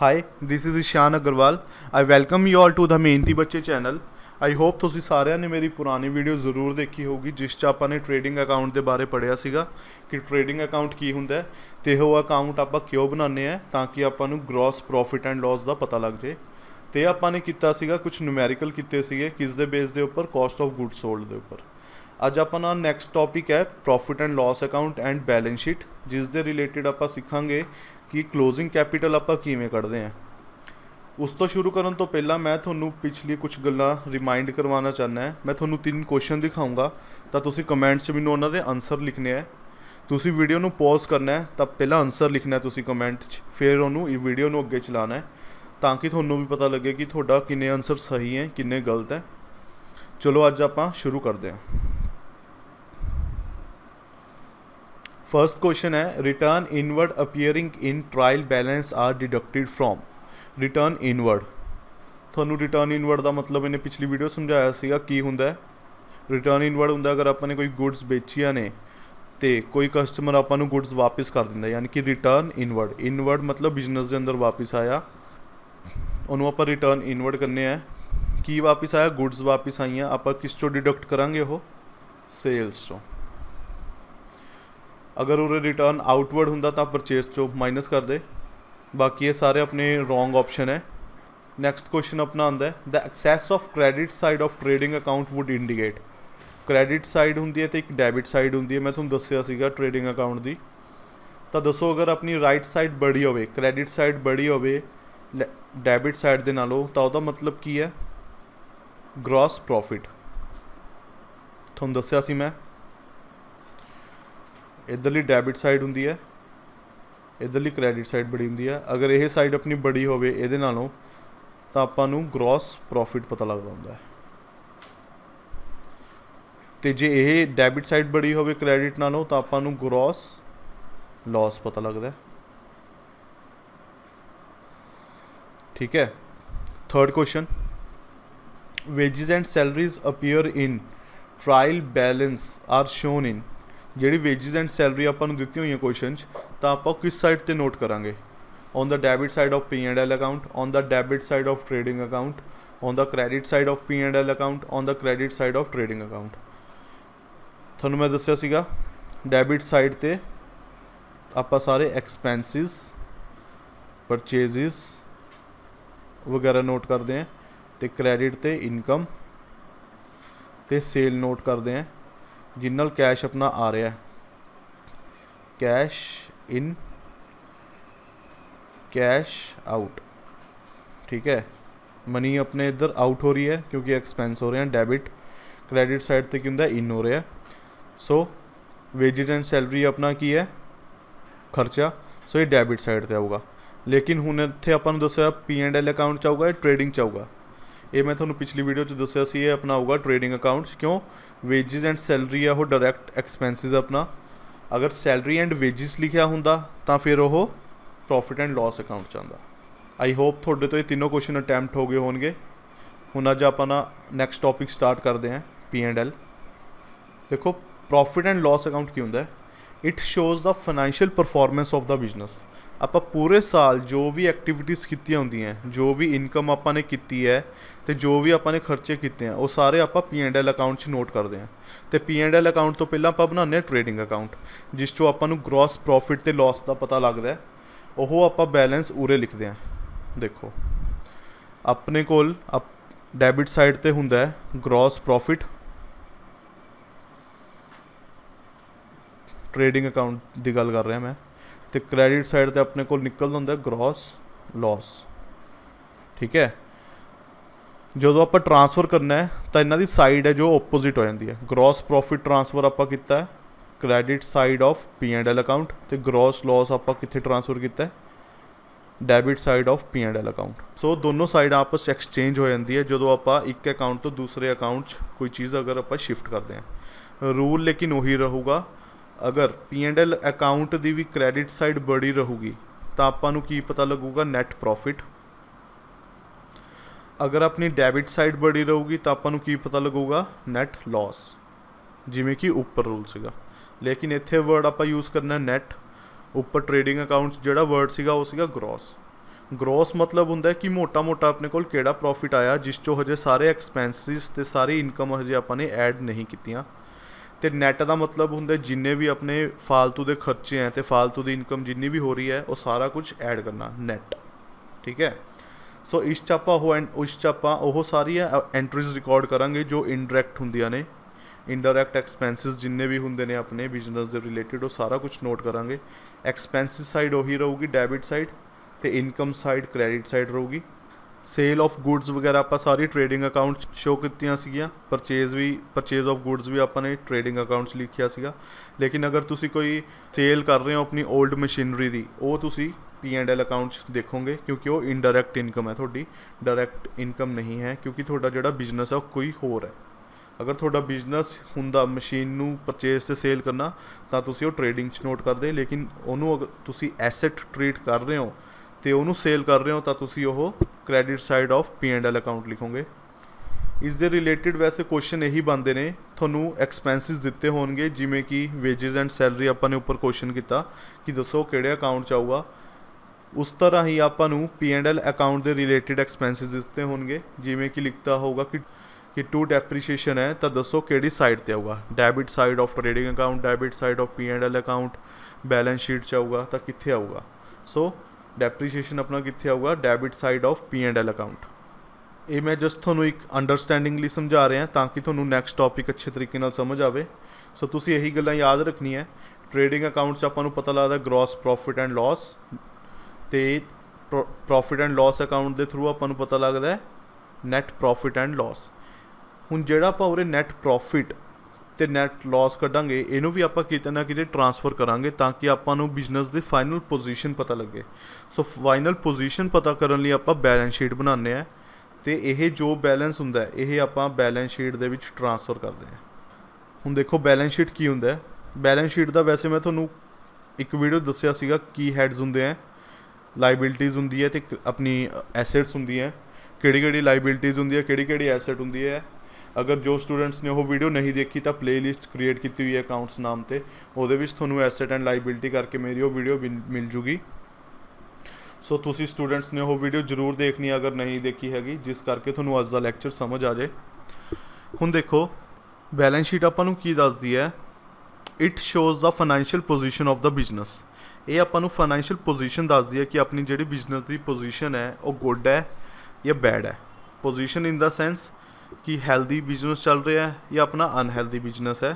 high this is Ishan Agarwal I welcome you all to the Mehnati Bacche channel I hope ਤੁਸੀਂ ਸਾਰਿਆਂ ਨੇ ਮੇਰੀ ਪੁਰਾਣੀ ਵੀਡੀਓ ਜ਼ਰੂਰ ਦੇਖੀ ਹੋਊਗੀ ਜਿਸ 'ਚ ਆਪਾਂ ਨੇ ਟ੍ਰੇਡਿੰਗ ਅਕਾਊਂਟ ਦੇ ਬਾਰੇ ਪੜਿਆ ਸੀਗਾ ਕਿ ਟ੍ਰੇਡਿੰਗ ਅਕਾਊਂਟ ਕੀ ਹੁੰਦਾ ਹੈ ਤੇ ਉਹ ਅਕਾਊਂਟ ਆਪਾਂ ਕਿਉਂ ਬਣਾਉਂਦੇ ਆ ਤਾਂ ਕਿ ਆਪਾਂ ਨੂੰ ਗ੍ਰੋਸ ਪ੍ਰੋਫਿਟ ਐਂਡ ਲਾਸ ਦਾ ਪਤਾ ਲੱਗ ਜੇ ਤੇ ਆਪਾਂ ਨੇ ਕੀਤਾ ਸੀਗਾ ਕੁਝ ਨੂਮੈਰੀਕਲ ਕੀਤੇ ਸੀਗੇ ਕਿਸ ਦੇ ਬੇਸ ਦੇ ਉੱਪਰ ਕਾਸਟ ਆਫ ਗੁੱਡ ਸੋਲਡ ਦੇ ਉੱਪਰ ਅੱਜ ਆਪਾਂ ਦਾ ਨੈਕਸਟ ਟੌਪਿਕ ਹੈ profit and loss account and balance sheet ਜਿਸ ਦੇ ਰਿਲੇਟਡ ਆਪਾਂ ਸਿੱਖਾਂਗੇ ਕਿ ক্লোজিং ਕੈਪੀਟਲ ਆਪਾਂ ਕਿਵੇਂ ਕੱਢਦੇ ਆ ਉਸ ਤੋਂ ਸ਼ੁਰੂ ਕਰਨ ਤੋਂ ਪਹਿਲਾਂ ਮੈਂ ਤੁਹਾਨੂੰ ਪਿਛਲੀ ਕੁਝ ਗੱਲਾਂ ਰਿਮਾਈਂਡ ਕਰਵਾਉਣਾ ਚਾਹਨਾ ਹੈ ਮੈਂ ਤੁਹਾਨੂੰ ਤਿੰਨ ਕੁਐਸਚਨ ਦਿਖਾਉਂਗਾ ਤਾਂ ਤੁਸੀਂ ਕਮੈਂਟਸ 'ਚ ਮੈਨੂੰ ਉਹਨਾਂ ਦੇ ਆਨਸਰ ਲਿਖਨੇ ਆ ਤੁਸੀਂ ਵੀਡੀਓ ਨੂੰ ਪੌਜ਼ ਕਰਨਾ ਹੈ ਤਾਂ ਪਹਿਲਾਂ ਆਨਸਰ ਲਿਖਣਾ ਹੈ ਤੁਸੀਂ ਕਮੈਂਟ 'ਚ ਫਿਰ ਉਹਨੂੰ ਇਹ ਵੀਡੀਓ ਨੂੰ ਅੱਗੇ ਚਲਾਣਾ ਹੈ ਤਾਂ ਕਿ ਤੁਹਾਨੂੰ ਵੀ ਪਤਾ ਲੱਗੇ ਕਿ ਤੁਹਾਡਾ ਕਿੰਨੇ ਆਨਸਰ ਸਹੀ ਹੈ ਕਿੰਨੇ ਗਲਤ ਹੈ ਚਲੋ ਅੱਜ ਆਪਾਂ ਸ਼ੁਰੂ ਕਰਦੇ ਹਾਂ ਫਰਸਟ ਕੁਐਸਚਨ ਹੈ return inward appearing in trial balance are deducted from return inward ਤੁਹਾਨੂੰ ਰਿਟਰਨ ਇਨਵਰਡ ਦਾ ਮਤਲਬ ਇਹਨੇ ਪਿਛਲੀ ਵੀਡੀਓ ਸਮਝਾਇਆ ਸੀਗਾ ਕੀ ਹੁੰਦਾ ਹੈ ਰਿਟਰਨ ਇਨਵਰਡ ਹੁੰਦਾ ਅਗਰ ਆਪਾਂ ਨੇ ਕੋਈ ਗੁੱਡਸ ਵੇਚੀਆਂ ਨੇ ਤੇ ਕੋਈ ਕਸਟਮਰ ਆਪਾਂ ਨੂੰ ਗੁੱਡਸ ਵਾਪਸ ਕਰ ਦਿੰਦਾ ਯਾਨੀ ਕਿ ਰਿਟਰਨ ਇਨਵਰਡ ਇਨਵਰਡ ਮਤਲਬ ਬਿਜ਼ਨਸ ਦੇ ਅੰਦਰ ਵਾਪਸ ਆਇਆ ਉਹਨੂੰ ਆਪਾਂ ਰਿਟਰਨ ਇਨਵਰਡ ਕਰਨੇ ਆ ਕੀ ਵਾਪਸ ਆਇਆ ਗੁੱਡਸ ਵਾਪਸ ਆਈਆਂ ਆਪਾਂ ਕਿਸ ਤੋਂ ਡਿਡਕਟ ਕਰਾਂਗੇ ਉਹ ਸੇਲਸ ਤੋਂ ਅਗਰ ਉਹ ਰਿਟਰਨ ਆਊਟਵਰਡ ਹੁੰਦਾ ਤਾਂ ਪਰਚੇਸ ਚੋਂ ਮਾਈਨਸ ਕਰ ਦੇ ਬਾਕੀ ਇਹ ਸਾਰੇ ਆਪਣੇ ਰੋਂਗ ਆਪਸ਼ਨ ਹੈ ਨੈਕਸਟ ਕੁਐਸਚਨ ਆਪਣਾ ਆਉਂਦਾ ਹੈ the excess of credit side of trading account would indicate credit side ਹੁੰਦੀ ਹੈ ਤੇ ਇੱਕ ਡੈਬਿਟ ਸਾਈਡ ਹੁੰਦੀ ਹੈ ਮੈਂ ਤੁਹਾਨੂੰ ਦੱਸਿਆ ਸੀਗਾ ਟ੍ਰੇਡਿੰਗ ਅਕਾਊਂਟ ਦੀ ਤਾਂ ਦੱਸੋ ਅਗਰ ਆਪਣੀ ਰਾਈਟ ਸਾਈਡ ਬੜੀ ਹੋਵੇ ਕ੍ਰੈਡਿਟ ਸਾਈਡ ਬੜੀ ਹੋਵੇ ਡੈਬਿਟ ਸਾਈਡ ਦੇ ਨਾਲੋਂ ਤਾਂ ਉਹਦਾ ਮਤਲਬ ਕੀ ਹੈ ਗ੍ਰੋਸ ਪ੍ਰੋਫਿਟ ਤੁਹਾਨੂੰ ਦੱਸਿਆ ਸੀ ਮੈਂ ਇਧਰਲੀ ਡੈਬਿਟ ਸਾਈਡ ਹੁੰਦੀ ਹੈ ਇਧਰਲੀ ਕ੍ਰੈਡਿਟ ਸਾਈਡ ਬੜੀ ਹੁੰਦੀ ਹੈ ਅਗਰ ਇਹ ਸਾਈਡ ਆਪਣੀ ਬੜੀ ਹੋਵੇ ਇਹਦੇ ਨਾਲੋਂ ਤਾਂ ਆਪਾਂ ਨੂੰ ਗ੍ਰੋਸ ਪ੍ਰੋਫਿਟ ਪਤਾ ਲੱਗਦਾ ਹੁੰਦਾ ਹੈ ਤੇ ਜੇ ਇਹ ਡੈਬਿਟ ਸਾਈਡ ਬੜੀ ਹੋਵੇ ਕ੍ਰੈਡਿਟ ਨਾਲੋਂ ਤਾਂ ਆਪਾਂ ਨੂੰ ਗ੍ਰੋਸ ਲਾਸ ਪਤਾ ਲੱਗਦਾ ਹੈ ਠੀਕ ਹੈ third question wages and salaries appear in trial balance are shown in ਜਿਹੜੀ ਵੇਜਸ ਐਂਡ ਸੈਲਰੀ ਆਪਾਂ ਨੂੰ ਦਿੱਤੀ ਹੋਈਆਂ ਕੁਐਸਚਨ 'ਚ ਤਾਂ ਆਪਾਂ ਕਿਸ ਸਾਈਡ ਤੇ ਨੋਟ ਕਰਾਂਗੇ on the debit side of P and L account on the debit side of trading account on the credit side of P and L account on the credit side of trading account ਤੁਹਾਨੂੰ ਮੈਂ ਦੱਸਿਆ ਸੀਗਾ debit side ਤੇ ਆਪਾਂ ਸਾਰੇ expenses ਪਰਚੇਸਿਸ ਵਗੈਰਾ note ਕਰਦੇ ਆਂ ਤੇ ਕ੍ਰੈਡਿਟ ਤੇ ਇਨਕਮ ਤੇ ਸੇਲ ਨੋਟ ਕਰਦੇ ਆਂ ਜਿਨ कैश अपना आ रहा कैश इन कैश आउट ठीक है मनी अपने इधर आउट हो रही है क्योंकि एक्सपेंस हो रहे हैं डेबिट क्रेडिट साइड तक क्यों इन हो रहा है सो वेजिज एंड सैलरी अपना की है खर्चा सो ये डेबिट साइड से आऊगा लेकिन हूँ इतने अपन दस पी एंड एल अकाउंट चाहूगा ट्रेडिंग चाहूगा ਇਹ ਮੈਂ ਤੁਹਾਨੂੰ ਪਿਛਲੀ ਵੀਡੀਓ 'ਚ ਦੱਸਿਆ ਸੀ ਇਹ ਆਪਣਾ ਹੋਊਗਾ ਟ੍ਰੇਡਿੰਗ ਅਕਾਊਂਟਸ ਕਿਉਂ ਵੇਜਸ ਐਂਡ ਸੈਲਰੀ ਆ ਉਹ ਡਾਇਰੈਕਟ ਐਕਸਪੈਂਸਸ ਆਪਣਾ ਅਗਰ ਸੈਲਰੀ ਐਂਡ ਵੇਜਸ ਲਿਖਿਆ ਹੁੰਦਾ ਤਾਂ ਫਿਰ ਉਹ ਪ੍ਰੋਫਿਟ ਐਂਡ ਲਾਸ ਅਕਾਊਂਟ 'ਚ ਆਉਂਦਾ ਆਈ ਹੋਪ ਤੁਹਾਡੇ ਤੋਂ ਇਹ ਤਿੰਨੋਂ ਕੁਐਸਚਨ ਅਟੈਂਪਟ ਹੋ ਗਏ ਹੋਣਗੇ ਹੁਣ ਅੱਜ ਆਪਾਂ ਨਾ ਨੈਕਸਟ ਟੌਪਿਕ ਸਟਾਰਟ ਕਰਦੇ ਹਾਂ ਪੀ ਐਂਡ ਐਲ ਦੇਖੋ ਪ੍ਰੋਫਿਟ ਐਂਡ ਲਾਸ ਅਕਾਊਂਟ ਕੀ ਹੁੰਦਾ ਹੈ it shows the financial performance of the business ਆਪਾਂ ਪੂਰੇ ਸਾਲ ਜੋ ਵੀ ਐਕਟੀਵਿਟੀਜ਼ ਕੀਤੀਆਂ ਹੁੰਦੀਆਂ ਜੋ ਵੀ ਇਨਕਮ ਆਪਾਂ ਨੇ ਕੀਤੀ ਹੈ ਤੇ ਜੋ ਵੀ ਆਪਾਂ ਨੇ ਖਰਚੇ ਕੀਤੇ ਆ ਉਹ ਸਾਰੇ ਆਪਾਂ ਪੀ ਐਂਡ ਐਲ ਅਕਾਊਂਟ 'ਚ ਨੋਟ ਕਰਦੇ ਆ ਤੇ ਪੀ ਐਂਡ ਐਲ ਅਕਾਊਂਟ ਤੋਂ ਪਹਿਲਾਂ ਆਪਾਂ ਬਣਾਉਂਦੇ ਆ ਟ੍ਰੇਡਿੰਗ ਅਕਾਊਂਟ ਜਿਸ 'ਚੋਂ ਆਪਾਂ ਨੂੰ ਗ੍ਰੋਸ ਪ੍ਰੋਫਿਟ ਤੇ ਲਾਸ ਦਾ ਪਤਾ ਲੱਗਦਾ ਉਹ ਆਪਾਂ ਬੈਲੈਂਸ ਉਰੇ ਲਿਖਦੇ ਆ ਦੇਖੋ ਆਪਣੇ ਕੋਲ ਡੈਬਿਟ ਸਾਈਡ ਤੇ ਹੁੰਦਾ ਹੈ ਗ੍ਰੋਸ ਪ੍ਰੋਫਿਟ ਟ੍ਰੇਡਿੰਗ ਅਕਾਊਂਟ ਦੀ ਗੱਲ ਕਰ ਰਿਹਾ ਮੈਂ ਤੇ ਕ੍ਰੈਡਿਟ ਸਾਈਡ ਤੇ ਆਪਣੇ ਕੋਲ ਨਿਕਲਦਾ ਹੁੰਦਾ ਗ੍ਰੋਸ ਲਾਸ ਠੀਕ ਹੈ ਜਦੋਂ ਆਪਾਂ ਟ੍ਰਾਂਸਫਰ ਕਰਨਾ ਹੈ ਤਾਂ ਇਹਨਾਂ ਦੀ ਸਾਈਡ ਹੈ ਜੋ ਆਪੋਜ਼ਿਟ ਹੋ ਜਾਂਦੀ ਹੈ ਗ੍ਰੋਸ ਪ੍ਰੋਫਿਟ ਟ੍ਰਾਂਸਫਰ ਆਪਾਂ ਕੀਤਾ ਹੈ credit side of P and L account ਤੇ ਗ੍ਰੋਸ ਲਾਸ ਆਪਾਂ ਕਿੱਥੇ ਟ੍ਰਾਂਸਫਰ ਕੀਤਾ ਹੈ debit side of P and L account so ਦੋਨੋਂ ਸਾਈਡ ਆਪਸ ਐਕਸਚੇਂਜ ਹੋ ਜਾਂਦੀ ਹੈ ਜਦੋਂ ਆਪਾਂ ਇੱਕ ਅਕਾਊਂਟ ਤੋਂ ਦੂਸਰੇ ਅਕਾਊਂਟ 'ਚ ਕੋਈ ਚੀਜ਼ ਅਗਰ ਆਪਾਂ ਸ਼ਿਫਟ ਕਰਦੇ ਹਾਂ ਰੂਲ ਲੇਕਿਨ ਉਹੀ ਰਹੂਗਾ ਅਗਰ P&L ਅਕਾਊਂਟ ਦੀ ਵੀ ਕ੍ਰੈਡਿਟ ਸਾਈਡ ਬੜੀ ਰਹੂਗੀ ਤਾਂ ਆਪਾਂ ਨੂੰ ਕੀ ਪਤਾ ਲੱਗੂਗਾ ਨੈਟ ਪ੍ਰੋਫਿਟ ਅਗਰ ਆਪਣੀ ਡੈਬਿਟ ਸਾਈਡ ਬੜੀ ਰਹੂਗੀ ਤਾਂ ਆਪਾਂ ਨੂੰ ਕੀ ਪਤਾ ਲੱਗੂਗਾ ਨੈਟ ਲਾਸ ਜਿਵੇਂ ਕਿ ਉੱਪਰ ਰੂਲ ਸੀਗਾ ਲੇਕਿਨ ਇੱਥੇ ਵਰਡ ਆਪਾਂ ਯੂਜ਼ ਕਰਨਾ ਨੈਟ ਉੱਪਰ ਟ੍ਰੇਡਿੰਗ ਅਕਾਊਂਟਸ ਜਿਹੜਾ ਵਰਡ ਸੀਗਾ ਉਹ ਸੀਗਾ ਗ੍ਰੋਸ ਗ੍ਰੋਸ ਮਤਲਬ ਹੁੰਦਾ ਕਿ ਮੋਟਾ-ਮੋਟਾ ਆਪਣੇ ਕੋਲ ਕਿਹੜਾ ਪ੍ਰੋਫਿਟ ਆਇਆ ਜਿਸ ਚੋਂ ਹਜੇ ਸਾਰੇ ਐਕਸਪੈਂਸਿਸ ਤੇ ਸਾਰੀ ਇਨਕਮ ਹਜੇ ਆਪਾਂ ਨੇ ਐਡ ਨਹੀਂ ਕੀਤੀਆਂ ਤੇ ਨੈਟ ਦਾ ਮਤਲਬ ਹੁੰਦਾ ਜਿੰਨੇ ਵੀ ਆਪਣੇ ਫालतू ਦੇ ਖਰਚੇ ਆ ਤੇ ਫालतू ਦੀ ਇਨਕਮ ਜਿੰਨੀ ਵੀ ਹੋ ਰਹੀ ਹੈ ਉਹ ਸਾਰਾ ਕੁਝ ਐਡ ਕਰਨਾ ਨੈਟ ਠੀਕ ਹੈ ਸੋ ਇਸ ਚਾਪਾ ਹੋ ਐਂਡ ਉਸ ਚਾਪਾ ਉਹ ਸਾਰੀਆਂ ਐਂਟਰੀਜ਼ ਰਿਕਾਰਡ ਕਰਾਂਗੇ ਜੋ ਇਨਡਾਇਰੈਕਟ ਹੁੰਦੀਆਂ ਨੇ ਇਨਡਾਇਰੈਕਟ ਐਕਸਪੈਂਸਸ ਜਿੰਨੇ ਵੀ ਹੁੰਦੇ ਨੇ ਆਪਣੇ ਬਿਜ਼ਨਸ ਦੇ ਰਿਲੇਟਡ ਉਹ ਸਾਰਾ ਕੁਝ ਨੋਟ ਕਰਾਂਗੇ ਐਕਸਪੈਂਸਿਸ ਸਾਈਡ ਉਹੀ ਰਹੂਗੀ ਡੈਬਿਟ ਸਾਈਡ ਤੇ ਇਨਕਮ ਸਾਈਡ ਕ੍ਰੈਡਿਟ ਸਾਈਡ ਰਹੂਗੀ ਸੇਲ ਆਫ ਗੁੱਡਸ ਵਗੈਰਾ ਆਪਾਂ ਸਾਰੀ ਟ੍ਰੇਡਿੰਗ ਅਕਾਊਂਟ ਸ਼ੋ ਕੀਤੀਆਂ ਸੀਗੀਆਂ ਪਰਚੇਜ਼ ਵੀ ਪਰਚੇਜ਼ ਆਫ ਗੁੱਡਸ ਵੀ ਆਪਾਂ ਨੇ ਟ੍ਰੇਡਿੰਗ ਅਕਾਊਂਟਸ ਲਿਖਿਆ ਸੀਗਾ ਲੇਕਿਨ ਅਗਰ ਤੁਸੀਂ ਕੋਈ ਸੇਲ ਕਰ ਰਹੇ ਹੋ ਆਪਣੀ 올ਡ ਮਸ਼ੀਨਰੀ ਦੀ ਉਹ ਤੁਸੀਂ ਪੀ ਐਂਡ ਐਲ ਅਕਾਊਂਟਸ ਦੇਖੋਗੇ ਕਿਉਂਕਿ ਉਹ ਇਨਡਾਇਰੈਕਟ ਇਨਕਮ ਹੈ ਤੁਹਾਡੀ ਡਾਇਰੈਕਟ ਇਨਕਮ ਨਹੀਂ ਹੈ ਕਿਉਂਕਿ ਤੁਹਾਡਾ ਜਿਹੜਾ ਬਿਜ਼ਨਸ ਹੈ ਉਹ ਕੋਈ ਹੋਰ ਹੈ ਅਗਰ ਤੁਹਾਡਾ ਬਿਜ਼ਨਸ ਹੁੰਦਾ ਮਸ਼ੀਨ ਨੂੰ ਪਰਚੇਸ ਤੇ ਸੇਲ ਕਰਨਾ ਤਾਂ ਤੁਸੀਂ ਉਹ ਟ੍ਰੇਡਿੰਗ 'ਚ ਨੋਟ ਕਰਦੇ ਲੇਕਿਨ ਉਹਨੂੰ ਅਗਰ ਤੁਸੀਂ ਐਸੈਟ ਟ੍ਰੀਟ ਕਰ ਰਹੇ ਹੋ ਤੇ ਉਹਨੂੰ ਸੇਲ ਕਰ ਰਹੇ ਹੋ ਤਾਂ ਤੁਸੀਂ ਉਹ credit side of P and L account ਲਿਖੋਗੇ ਇਸ ਦੇ ਰਿਲੇਟਡ ਵੈਸੇ ਕੁਐਸਚਨ ਇਹੀ ਬੰਦੇ ਨੇ ਤੁਹਾਨੂੰ ਐਕਸਪੈਂਸਸ ਦਿੱਤੇ ਹੋਣਗੇ ਜਿਵੇਂ ਕਿ ਵੇजेस ਐਂਡ ਸੈਲਰੀ ਆਪਾਂ ਨੇ ਉੱਪਰ ਕੁਐਸਚਨ ਕੀਤਾ ਕਿ ਦੱਸੋ ਕਿਹੜੇ ਅਕਾਊਂਟ ਚ ਆਊਗਾ ਉਸ ਤਰ੍ਹਾਂ ਹੀ ਆਪਾਂ ਨੂੰ ਪੀ ਐਂਡ ਐਲ ਅਕਾਊਂਟ ਦੇ ਰਿਲੇਟਡ ਐਕਸਪੈਂਸਸ ਦਿੱਤੇ ਹੋਣਗੇ ਜਿਵੇਂ ਕਿ ਲਿਖਤਾ ਹੋਊਗਾ ਕਿ ਕਿ ਟੂ ਡੈਪਰੀਸੀਏਸ਼ਨ ਹੈ ਤਾਂ ਦੱਸੋ ਕਿਹੜੀ ਸਾਈਡ ਤੇ ਆਊਗਾ debit side of trading account debit side of P and L account balance sheet ਚ ਆਊਗਾ ਤਾਂ ਕਿੱਥੇ ਆਊਗਾ ਸੋ ਡੈਪਰੀਸੀਏਸ਼ਨ ਆਪਣਾ ਕਿੱਥੇ ਆਊਗਾ debit side of P and L account ਇਹ ਮੈਂ ਜਸਟ ਤੁਹਾਨੂੰ ਇੱਕ ਅੰਡਰਸਟੈਂਡਿੰਗ ਲਈ ਸਮਝਾ ਰਿਹਾ ਤਾਂ ਕਿ ਤੁਹਾਨੂੰ ਨੈਕਸਟ ਟੌਪਿਕ ਅੱਛੇ ਤਰੀਕੇ ਨਾਲ ਸਮਝ ਆਵੇ ਸੋ ਤੁਸੀਂ ਇਹੀ ਗੱਲਾਂ ਯਾਦ ਰੱਖਣੀ ਹੈ ਟ੍ਰੇਡਿੰਗ ਅਕਾਊਂਟ 'ਚ ਆਪਾਂ ਨੂੰ ਪਤਾ ਲੱਗਦਾ ਗ੍ਰੋਸ ਪ੍ਰੋਫਿਟ ਐਂਡ ਲਾਸ ਤੇ ਪ੍ਰੋਫਿਟ ਐਂਡ ਲਾਸ ਅਕਾਊਂਟ ਦੇ ਥਰੂ ਆਪਾਂ ਨੂੰ ਪਤਾ ਲੱਗਦਾ ਨੈਟ ਪ੍ਰੋਫਿਟ ਐਂਡ ਲਾਸ ਹੁਣ ਜਿਹੜਾ ਆਪਾਂ ਉਹਰੇ ਨੈਟ ਪ੍ਰੋਫਿਟ ਤੇ ਨੈਟ ਲਾਸ ਕੱਢਾਂਗੇ ਇਹਨੂੰ ਵੀ ਆਪਾਂ ਕਿਤੇ ਨਾ ਕਿਤੇ ਟਰਾਂਸਫਰ ਕਰਾਂਗੇ ਤਾਂ ਕਿ ਆਪਾਂ ਨੂੰ ਬਿਜ਼ਨਸ ਦੇ ਫਾਈਨਲ ਪੋਜੀਸ਼ਨ ਪਤਾ ਲੱਗੇ ਸੋ ਫਾਈਨਲ ਪੋਜੀਸ਼ਨ ਪਤਾ ਕਰਨ ਲਈ ਆਪਾਂ ਬੈਲੈਂਸ ਸ਼ੀਟ ਬਣਾਉਂਦੇ ਆ ਤੇ ਇਹ ਜੋ ਬੈਲੈਂਸ ਹੁੰਦਾ ਇਹ ਆਪਾਂ ਬੈਲੈਂਸ ਸ਼ੀਟ ਦੇ ਵਿੱਚ ਟਰਾਂਸਫਰ ਕਰਦੇ ਆ ਹੁਣ ਦੇਖੋ ਬੈਲੈਂਸ ਸ਼ੀਟ ਕੀ ਹੁੰਦਾ ਬੈਲੈਂਸ ਸ਼ੀਟ ਦਾ ਵੈਸੇ ਮੈਂ ਤੁਹਾਨੂੰ ਇੱਕ ਵੀਡੀਓ ਦੱਸਿਆ ਸੀਗਾ ਕੀ ਹੈਡਸ ਹੁੰਦੇ ਆ ਲਾਇਬਿਲਟੀਜ਼ ਹੁੰਦੀ ਹੈ ਤੇ ਆਪਣੀ ਐਸੈਟਸ ਹੁੰਦੀ ਹੈ ਕਿਹੜੀ ਕਿਹੜੀ ਲਾਇਬਿਲਟੀਜ਼ ਹੁੰਦੀ ਹੈ ਕਿਹੜੀ ਕਿਹੜੀ ਐਸੈਟ ਹੁੰਦੀ ਹੈ ਅਗਰ ਜੋ ਸਟੂਡੈਂਟਸ ਨੇ ਉਹ ਵੀਡੀਓ ਨਹੀਂ ਦੇਖੀ ਤਾਂ ਪਲੇਲਿਸਟ ਕ੍ਰੀਏਟ ਕੀਤੀ ਹੋਈ ਹੈ ਅਕਾਊਂਟਸ ਨਾਮ ਤੇ ਉਹਦੇ ਵਿੱਚ ਤੁਹਾਨੂੰ ਐਸੈਟ ਐਂਡ ਲਾਇਬਿਲਟੀ ਕਰਕੇ ਮੇਰੀ ਉਹ ਵੀਡੀਓ ਮਿਲ ਜੂਗੀ ਸੋ ਤੁਸੀਂ ਸਟੂਡੈਂਟਸ ਨੇ ਉਹ ਵੀਡੀਓ ਜ਼ਰੂਰ ਦੇਖਣੀ ਹੈ ਅਗਰ ਨਹੀਂ ਦੇਖੀ ਹੈਗੀ ਜਿਸ ਕਰਕੇ ਤੁਹਾਨੂੰ ਅੱਜ ਦਾ ਲੈਕਚਰ ਸਮਝ ਆ ਜਾਏ ਹੁਣ ਦੇਖੋ ਬੈਲੈਂਸ ਸ਼ੀਟ ਆਪਾਂ ਨੂੰ ਕੀ ਦੱਸਦੀ ਹੈ it shows the financial position of the business ਇਹ ਆਪਾਂ ਨੂੰ ਫਾਈਨੈਂਸ਼ੀਅਲ ਪੋਜੀਸ਼ਨ ਦੱਸਦੀ ਹੈ ਕਿ ਆਪਣੀ ਜਿਹੜੀ ਬਿਜ਼ਨਸ ਦੀ ਪੋਜੀਸ਼ਨ ਹੈ ਉਹ ਗੁੱਡ ਹੈ ਜਾਂ ਬੈਡ ਹੈ ਪੋਜੀਸ਼ਨ ਇਨ ਦਾ ਸੈਂਸ कि हेल्दी बिजनेस चल रहा है या अपना ਅਨਹੈਲਦੀ बिजनेस है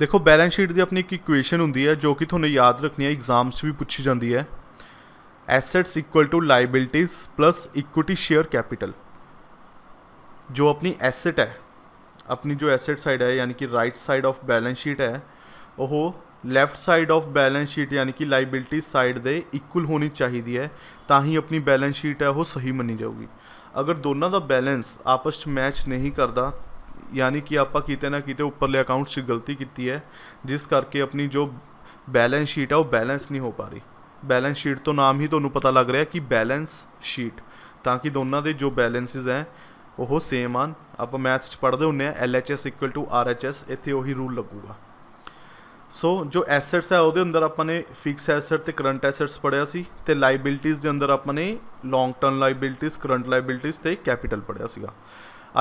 देखो बैलेंस शीट की अपनी एक इक्वेशन होंगी है जो कि थोड़े याद रखनी है ਐਗਜ਼ਾਮਸ 'ਚ भी पूछी जाती है assets equal to liabilities plus equity share capital जो अपनी एसेट है अपनी जो एसेट साइड है यानी कि right side of balance sheet है वह left side of balance sheet यानी कि लाइबिलिटी साइड दे इक्वल होनी चाहिए है ता ही अपनी बैलेंस शीट है वो सही मनी जाएगी ਅਗਰ ਦੋਨਾਂ ਦਾ ਬੈਲੈਂਸ ਆਪਸ ਵਿੱਚ ਮੈਚ ਨਹੀਂ ਕਰਦਾ ਯਾਨੀ ਕਿ ਆਪਾਂ ਕਿਤੇ ਨਾ ਕਿਤੇ ਉੱਪਰਲੇ ਅਕਾਊਂਟ 'ਚ ਗਲਤੀ ਕੀਤੀ ਹੈ ਜਿਸ ਕਰਕੇ ਆਪਣੀ ਜੋ ਬੈਲੈਂਸ ਸ਼ੀਟ ਹੈ ਉਹ ਬੈਲੈਂਸ ਨਹੀਂ ਹੋ ਪਾ ਰਹੀ ਬੈਲੈਂਸ ਸ਼ੀਟ ਤੋਂ ਨਾਮ ਹੀ ਤੁਹਾਨੂੰ ਪਤਾ ਲੱਗ ਰਿਹਾ ਕਿ ਬੈਲੈਂਸ ਸ਼ੀਟ ਤਾਂ ਕਿ ਦੋਨਾਂ ਦੇ ਜੋ ਬੈਲੈਂਸਸ ਹੈ ਉਹ ਸੇਮ ਹਨ ਆਪਾਂ ਮੈਥਸ 'ਚ ਪੜ੍ਹਦੇ ਹੁੰਨੇ ਆ LHS RHS ਇੱਥੇ ਉਹੀ ਰੂਲ ਲੱਗੂਗਾ ਸੋ ਜੋ ਐਸੈਟਸ ਹੈ ਉਹਦੇ ਅੰਦਰ ਆਪਾਂ ਨੇ ਫਿਕਸ ਐਸੈਟ ਤੇ ਕਰੰਟ ਐਸੈਟਸ ਪੜਿਆ ਸੀ ਤੇ ਲਾਇਬਿਲਟੀਜ਼ ਦੇ ਅੰਦਰ ਆਪਾਂ ਨੇ long term liabilities current liabilities ਤੇ ਕੈਪੀਟਲ ਪੜਿਆ ਸੀਗਾ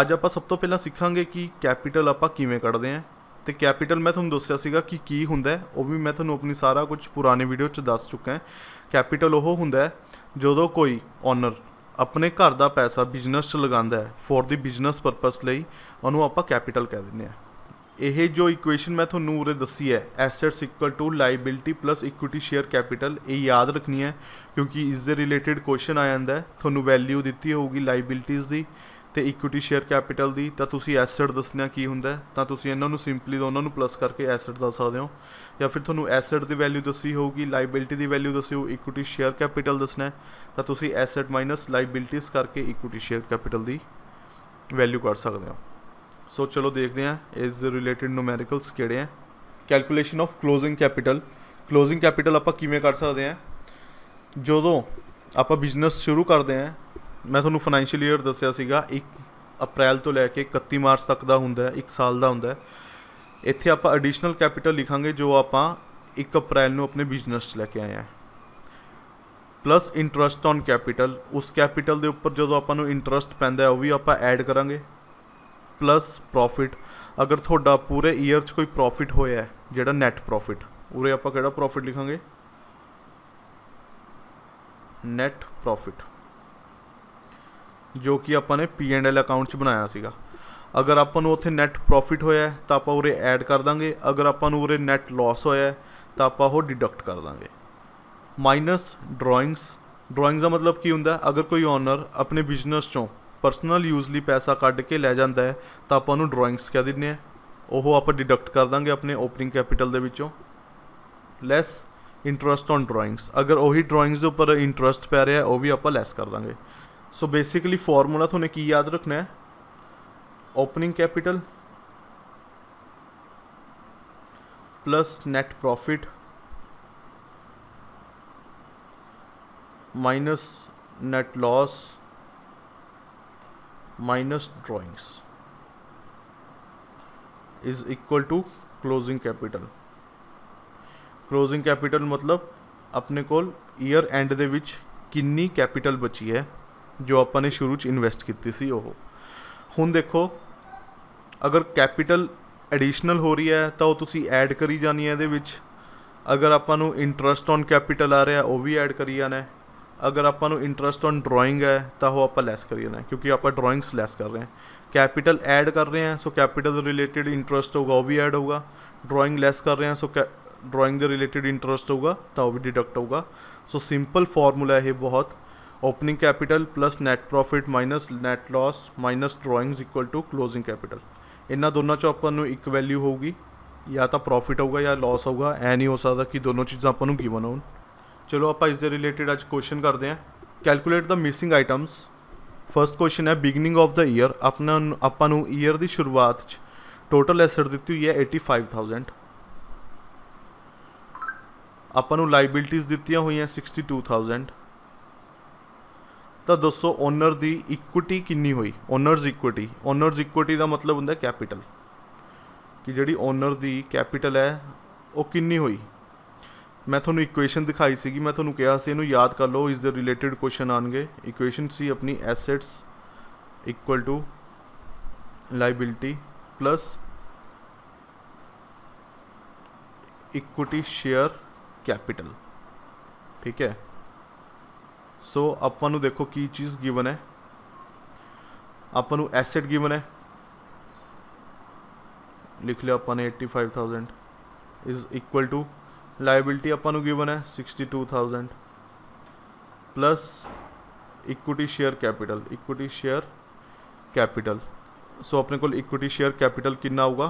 ਅੱਜ ਆਪਾਂ ਸਭ ਤੋਂ ਪਹਿਲਾਂ ਸਿੱਖਾਂਗੇ ਕਿ ਕੈਪੀਟਲ ਆਪਾਂ ਕਿਵੇਂ ਕੱਢਦੇ ਆਂ ਤੇ ਕੈਪੀਟਲ ਮੈਂ ਤੁਹਾਨੂੰ ਦੱਸਿਆ ਸੀਗਾ ਕਿ ਕੀ ਹੁੰਦਾ ਉਹ ਵੀ ਮੈਂ ਤੁਹਾਨੂੰ ਆਪਣੀ ਸਾਰਾ ਕੁਝ ਪੁਰਾਣੇ ਵੀਡੀਓ 'ਚ ਦੱਸ ਚੁੱਕਾ ਹਾਂ ਕੈਪੀਟਲ ਉਹ ਹੁੰਦਾ ਜਦੋਂ ਕੋਈ ਓਨਰ ਆਪਣੇ ਘਰ ਦਾ ਪੈਸਾ ਬਿਜ਼ਨਸ 'ਚ ਲਗਾਉਂਦਾ ਹੈ ਫॉर ਦੀ ਬਿਜ਼ਨਸ ਪਰਪਸ ਲਈ ਉਹਨੂੰ ਆਪਾਂ ਕੈਪੀਟਲ ਕਹਿ ਦਿੰਦੇ ਆ ਇਹ ਜੋ ਇਕੁਏਸ਼ਨ ਮੈਂ ਤੁਹਾਨੂੰ ਉਰੇ ਦੱਸੀ ਹੈ assets equal to liability plus equity share capital ਇਹ ਯਾਦ ਰੱਖਣੀ ਹੈ ਕਿਉਂਕਿ ਇਸ ਦੇ ਰਿਲੇਟਡ ਕੁਐਸਚਨ ਆ ਜਾਂਦਾ ਹੈ ਤੁਹਾਨੂੰ ਵੈਲਿਊ ਦਿੱਤੀ ਹੋਊਗੀ ਲਾਇਬਿਲਟੀਜ਼ ਦੀ ਤੇ ਇਕੁਇਟੀ ਸ਼ੇਅਰ ਕੈਪੀਟਲ ਦੀ ਤਾਂ ਤੁਸੀਂ ਐਸੈਟ ਦੱਸਣਾ ਕੀ ਹੁੰਦਾ ਤਾਂ ਤੁਸੀਂ ਇਹਨਾਂ ਨੂੰ ਸਿੰਪਲੀ ਦੋਨਾਂ ਨੂੰ ਪਲੱਸ ਕਰਕੇ ਐਸੈਟ ਦੱਸ ਸਕਦੇ ਹੋ ਜਾਂ ਫਿਰ ਤੁਹਾਨੂੰ ਐਸੈਟ ਦੀ ਵੈਲਿਊ ਦੱਸੀ ਹੋਊਗੀ ਲਾਇਬਿਲਟੀ ਦੀ ਵੈਲਿਊ ਦੱਸੀ ਹੋਊ ਇਕੁਇਟੀ ਸ਼ੇਅਰ ਕੈਪੀਟਲ ਦੱਸਣਾ ਤਾਂ ਤੁਸੀਂ ਐਸੈਟ ਮਾਈਨਸ ਲਾਇਬਿਲਟੀਜ਼ ਕਰਕੇ ਇਕੁਇਟੀ ਸ਼ੇਅਰ ਕੈਪੀਟਲ ਦੀ ਵੈਲਿਊ ਕੱਢ ਸਕਦੇ ਹੋ ਸੋ ਚਲੋ ਦੇਖਦੇ ਆ ਇਸ ਰਿਲੇਟਡ ਨੂਮੈਰਿਕਲਸ ਕਿਹੜੇ ਆ calculation of closing capital closing capital ਆਪਾਂ ਕਿਵੇਂ ਕਰ ਸਕਦੇ ਆ ਜਦੋਂ ਆਪਾਂ ਬਿਜ਼ਨਸ ਸ਼ੁਰੂ ਕਰਦੇ ਆ ਮੈਂ ਤੁਹਾਨੂੰ ਫਾਈਨੈਂਸ਼ੀਅਲ ਈਅਰ ਦੱਸਿਆ ਸੀਗਾ 1 ਅਪ੍ਰੈਲ ਤੋਂ ਲੈ ਕੇ 31 ਮਾਰਚ ਤੱਕ ਦਾ ਹੁੰਦਾ ਹੈ 1 ਸਾਲ ਦਾ ਹੁੰਦਾ ਹੈ ਇੱਥੇ ਆਪਾਂ ਐਡੀਸ਼ਨਲ ਕੈਪੀਟਲ ਲਿਖਾਂਗੇ ਜੋ ਆਪਾਂ 1 ਅਪ੍ਰੈਲ ਨੂੰ ਆਪਣੇ ਬਿਜ਼ਨਸ ਲੈ ਕੇ ਆਏ ਆ ਪਲੱਸ ਇੰਟਰਸਟ ਔਨ ਕੈਪੀਟਲ ਉਸ ਕੈਪੀਟਲ ਦੇ ਉੱਪਰ ਜਦੋਂ ਆਪਾਂ ਨੂੰ ਇੰਟਰਸਟ ਪੈਂਦਾ ਹੈ ਉਹ ਵੀ ਆਪਾਂ ਐਡ ਕਰਾਂਗੇ ਪਲੱਸ ਪ੍ਰੋਫਿਟ ਅਗਰ ਤੁਹਾਡਾ ਪੂਰੇ ਈਅਰ 'ਚ ਕੋਈ ਪ੍ਰੋਫਿਟ ਹੋਇਆ ਜਿਹੜਾ ਨੈਟ ਪ੍ਰੋਫਿਟ ਉਰੇ ਆਪਾਂ ਕਿਹੜਾ ਪ੍ਰੋਫਿਟ ਲਿਖਾਂਗੇ ਨੈਟ ਪ੍ਰੋਫਿਟ ਜੋ ਕਿ ਆਪਾਂ ਨੇ ਪੀ ਐਂਡ ਐਲ ਅਕਾਊਂਟ 'ਚ ਬਣਾਇਆ ਸੀਗਾ ਅਗਰ ਆਪਾਂ ਨੂੰ ਉੱਥੇ ਨੈਟ ਪ੍ਰੋਫਿਟ ਹੋਇਆ ਤਾਂ ਆਪਾਂ ਉਰੇ ਐਡ ਕਰ ਦਾਂਗੇ ਅਗਰ ਆਪਾਂ ਨੂੰ ਉਰੇ ਨੈਟ ਲਾਸ ਹੋਇਆ ਤਾਂ ਆਪਾਂ ਉਹ ਡਿਡਕਟ ਕਰ ਦਾਂਗੇ ਮਾਈਨਸ ਡਰਾਇੰਗਸ ਡਰਾਇੰਗਸ ਦਾ ਮਤਲਬ ਕੀ ਹੁੰਦਾ ਅਗਰ ਕੋਈ ਓਨਰ ਆਪਣੇ ਬਿਜ਼ਨਸ 'ਚੋਂ ਪਰਸਨਲ ਯੂਜ਼ ਲਈ ਪੈਸਾ ਕੱਢ ਕੇ ਲੈ ਜਾਂਦਾ ਹੈ ਤਾਂ ਆਪਾਂ ਉਹਨੂੰ ਡਰਾਇੰਗਸ ਕਹਿ ਦਿੰਨੇ ਆ ਉਹ ਆਪਾਂ ਡਿਡਕਟ ਕਰ ਦਾਂਗੇ ਆਪਣੇ ਓਪਨਿੰਗ ਕੈਪੀਟਲ ਦੇ ਵਿੱਚੋਂ ਲੈਸ ਇੰਟਰਸਟ ਔਨ ਡਰਾਇੰਗਸ ਅਗਰ ਉਹੀ ਡਰਾਇੰਗਸ ਦੇ ਉੱਪਰ ਇੰਟਰਸਟ ਪੈ ਰਿਹਾ ਉਹ ਵੀ ਆਪਾਂ ਲੈਸ ਕਰ ਦਾਂਗੇ ਸੋ ਬੇਸਿਕਲੀ ਫਾਰਮੂਲਾ ਤੁਹਾਨੂੰ ਕੀ ਯਾਦ ਰੱਖਣਾ ਹੈ opening capital plus net profit minus net loss minus drawings is equal to closing capital closing capital ਮਤਲਬ ਆਪਣੇ ਕੋਲ ਈਅਰ ਐਂਡ ਦੇ ਵਿੱਚ ਕਿੰਨੀ ਕੈਪੀਟਲ ਬਚੀ ਹੈ ਜੋ ਆਪਾਂ ਨੇ ਸ਼ੁਰੂ ਚ ਇਨਵੈਸਟ ਕੀਤੀ ਸੀ ਉਹ ਹੁਣ ਦੇਖੋ ਅਗਰ ਕੈਪੀਟਲ ਐਡੀਸ਼ਨਲ ਹੋ ਰਹੀ ਹੈ ਤਾਂ ਉਹ ਤੁਸੀਂ ਐਡ ਕਰੀ ਜਾਣੀ ਹੈ ਇਹਦੇ ਵਿੱਚ ਅਗਰ ਆਪਾਂ ਨੂੰ ਇੰਟਰਸਟ ਔਨ ਕੈਪੀਟਲ ਆ ਰਿਹਾ ਉਹ ਵੀ ਐਡ ਕਰੀ ਜਾਣਾ ਹੈ अगर आप इंट्रस्ट ऑन ड्रॉइंग है तो वो आप लैस करिए ਕਰੀ क्योंकि आप ड्रॉइंग्स लैस कर रहे हैं ਹਾਂ कैपिटल ऐड कर रहे हैं सो कैपिटल रिलेटेड इंट्रस्ट होगा वो भी ऐड होगा ड्रॉइंग लैस कर रहे हैं सो ड्रॉइंग दे रिलेटेड इंटरेस्ट होगा तो वो भी डिडक्ट होगा सो सिंपल फार्मूला है बहुत opening capital plus net profit minus net loss minus drawings equal to closing capital इन्हों दोनों चो अपन एक वैल्यू होगी या तो प्रॉफिट होगा या लॉस होगा ऐ नहीं हो सकता कि दोनों चीज़ा अपन गिवन हो ਚਲੋ ਆਪਾਂ ਇਸ ਦੇ ਰਿਲੇਟਡ ਅੱਜ ਕੁਐਸਚਨ ਕਰਦੇ ਹਾਂ calculate the missing items first question ਹੈ ਬਿਗਨਿੰਗ ਆਫ ਦਾ ਈਅਰ ਆਪਣਾ ਆਪਾਂ ਨੂੰ ਈਅਰ ਦੀ ਸ਼ੁਰੂਆਤ 'ਚ ਟੋਟਲ ਐਸੈਟ ਦਿੱਤੀ ਹੋਈ ਹੈ 85000 ਆਪਾਂ ਨੂੰ ਲਾਇਬਿਲਟੀਜ਼ ਦਿੱਤੀਆਂ ਹੋਈਆਂ 62000 ਤਾਂ ਦੱਸੋ ਓਨਰ ਦੀ ਇਕੁਇਟੀ ਕਿੰਨੀ ਹੋਈ ਓਨਰਸ ਇਕੁਇਟੀ ਓਨਰਸ ਇਕੁਇਟੀ ਦਾ ਮਤਲਬ ਹੁੰਦਾ ਕੈਪੀਟਲ ਕਿ ਜਿਹੜੀ ਓਨਰ ਦੀ ਕੈਪੀਟਲ ਹੈ ਉਹ ਕਿੰਨੀ ਹੋਈ ਮੈਂ ਤੁਹਾਨੂੰ ਇਕੁਏਸ਼ਨ ਦਿਖਾਈ ਸੀਗੀ ਮੈਂ ਤੁਹਾਨੂੰ ਕਿਹਾ ਸੀ ਇਹਨੂੰ ਯਾਦ ਕਰ ਲਓ ਇਸ ਦੇ ਰਿਲੇਟਡ ਕੁਐਸਚਨ ਆਣਗੇ ਇਕੁਏਸ਼ਨ ਸੀ ਆਪਣੀ assets equal to liability plus equity share capital ठीक है सो ਆਪਾਂ ਨੂੰ ਦੇਖੋ ਕੀ ਚੀਜ਼ ਗਿਵਨ ਹੈ ਆਪਾਂ ਨੂੰ ਐਸੈਟ ਗਿਵਨ ਹੈ ਲਿਖ ਲਿਆ ਆਪਾਂ ਨੇ 85000 ਇਜ਼ ਇਕੁਅਲ ਟੂ लाइबिलिटी अपन गिवन है sixty two thousand plus equity share capital equity share capital so अपने को इक्विटी शेयर कैपिटल कितना होगा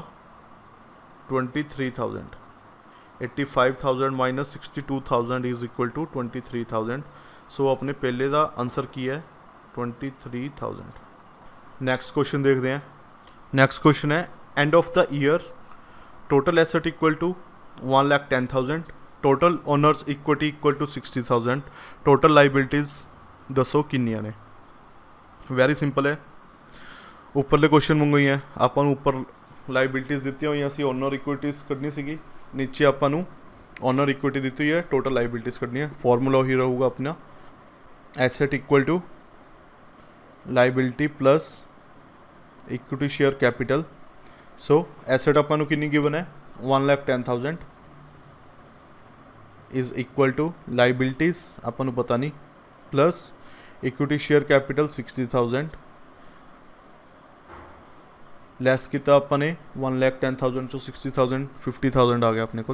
twenty three thousand eighty five thousand minus sixty two thousand is equal to twenty three thousand so अपने पहले का answer की है twenty three thousand next question देखते हैं नेक्स्ट क्वेश्चन है end of the year total asset equal to one lakh ten thousand total owners equity equal to sixty thousand total liabilities दसो कि ने वेरी सिंपल है उपरले क्वेश्चन मंगवाई है अपन उपर लाइबिलिटीज दी हुई सी ओनर इक्विटीज कड़नी सी नीचे अपन ओनर इक्विटी दी हुई है टोटल लाइबिलिटीज कड़नी है फॉर्मूला ही रहेगा अपना asset equal to liability plus equity share capital so asset अपन कि गिवन है one lakh ten thousand is equal to liabilities अपन पता नहीं plus equity share capital sixty thousand less किया तो अपने वन लैख टेन थाउजेंड चो सिक्सटी थाउजेंड फिफ्टी थाउजेंड आ गया अपने को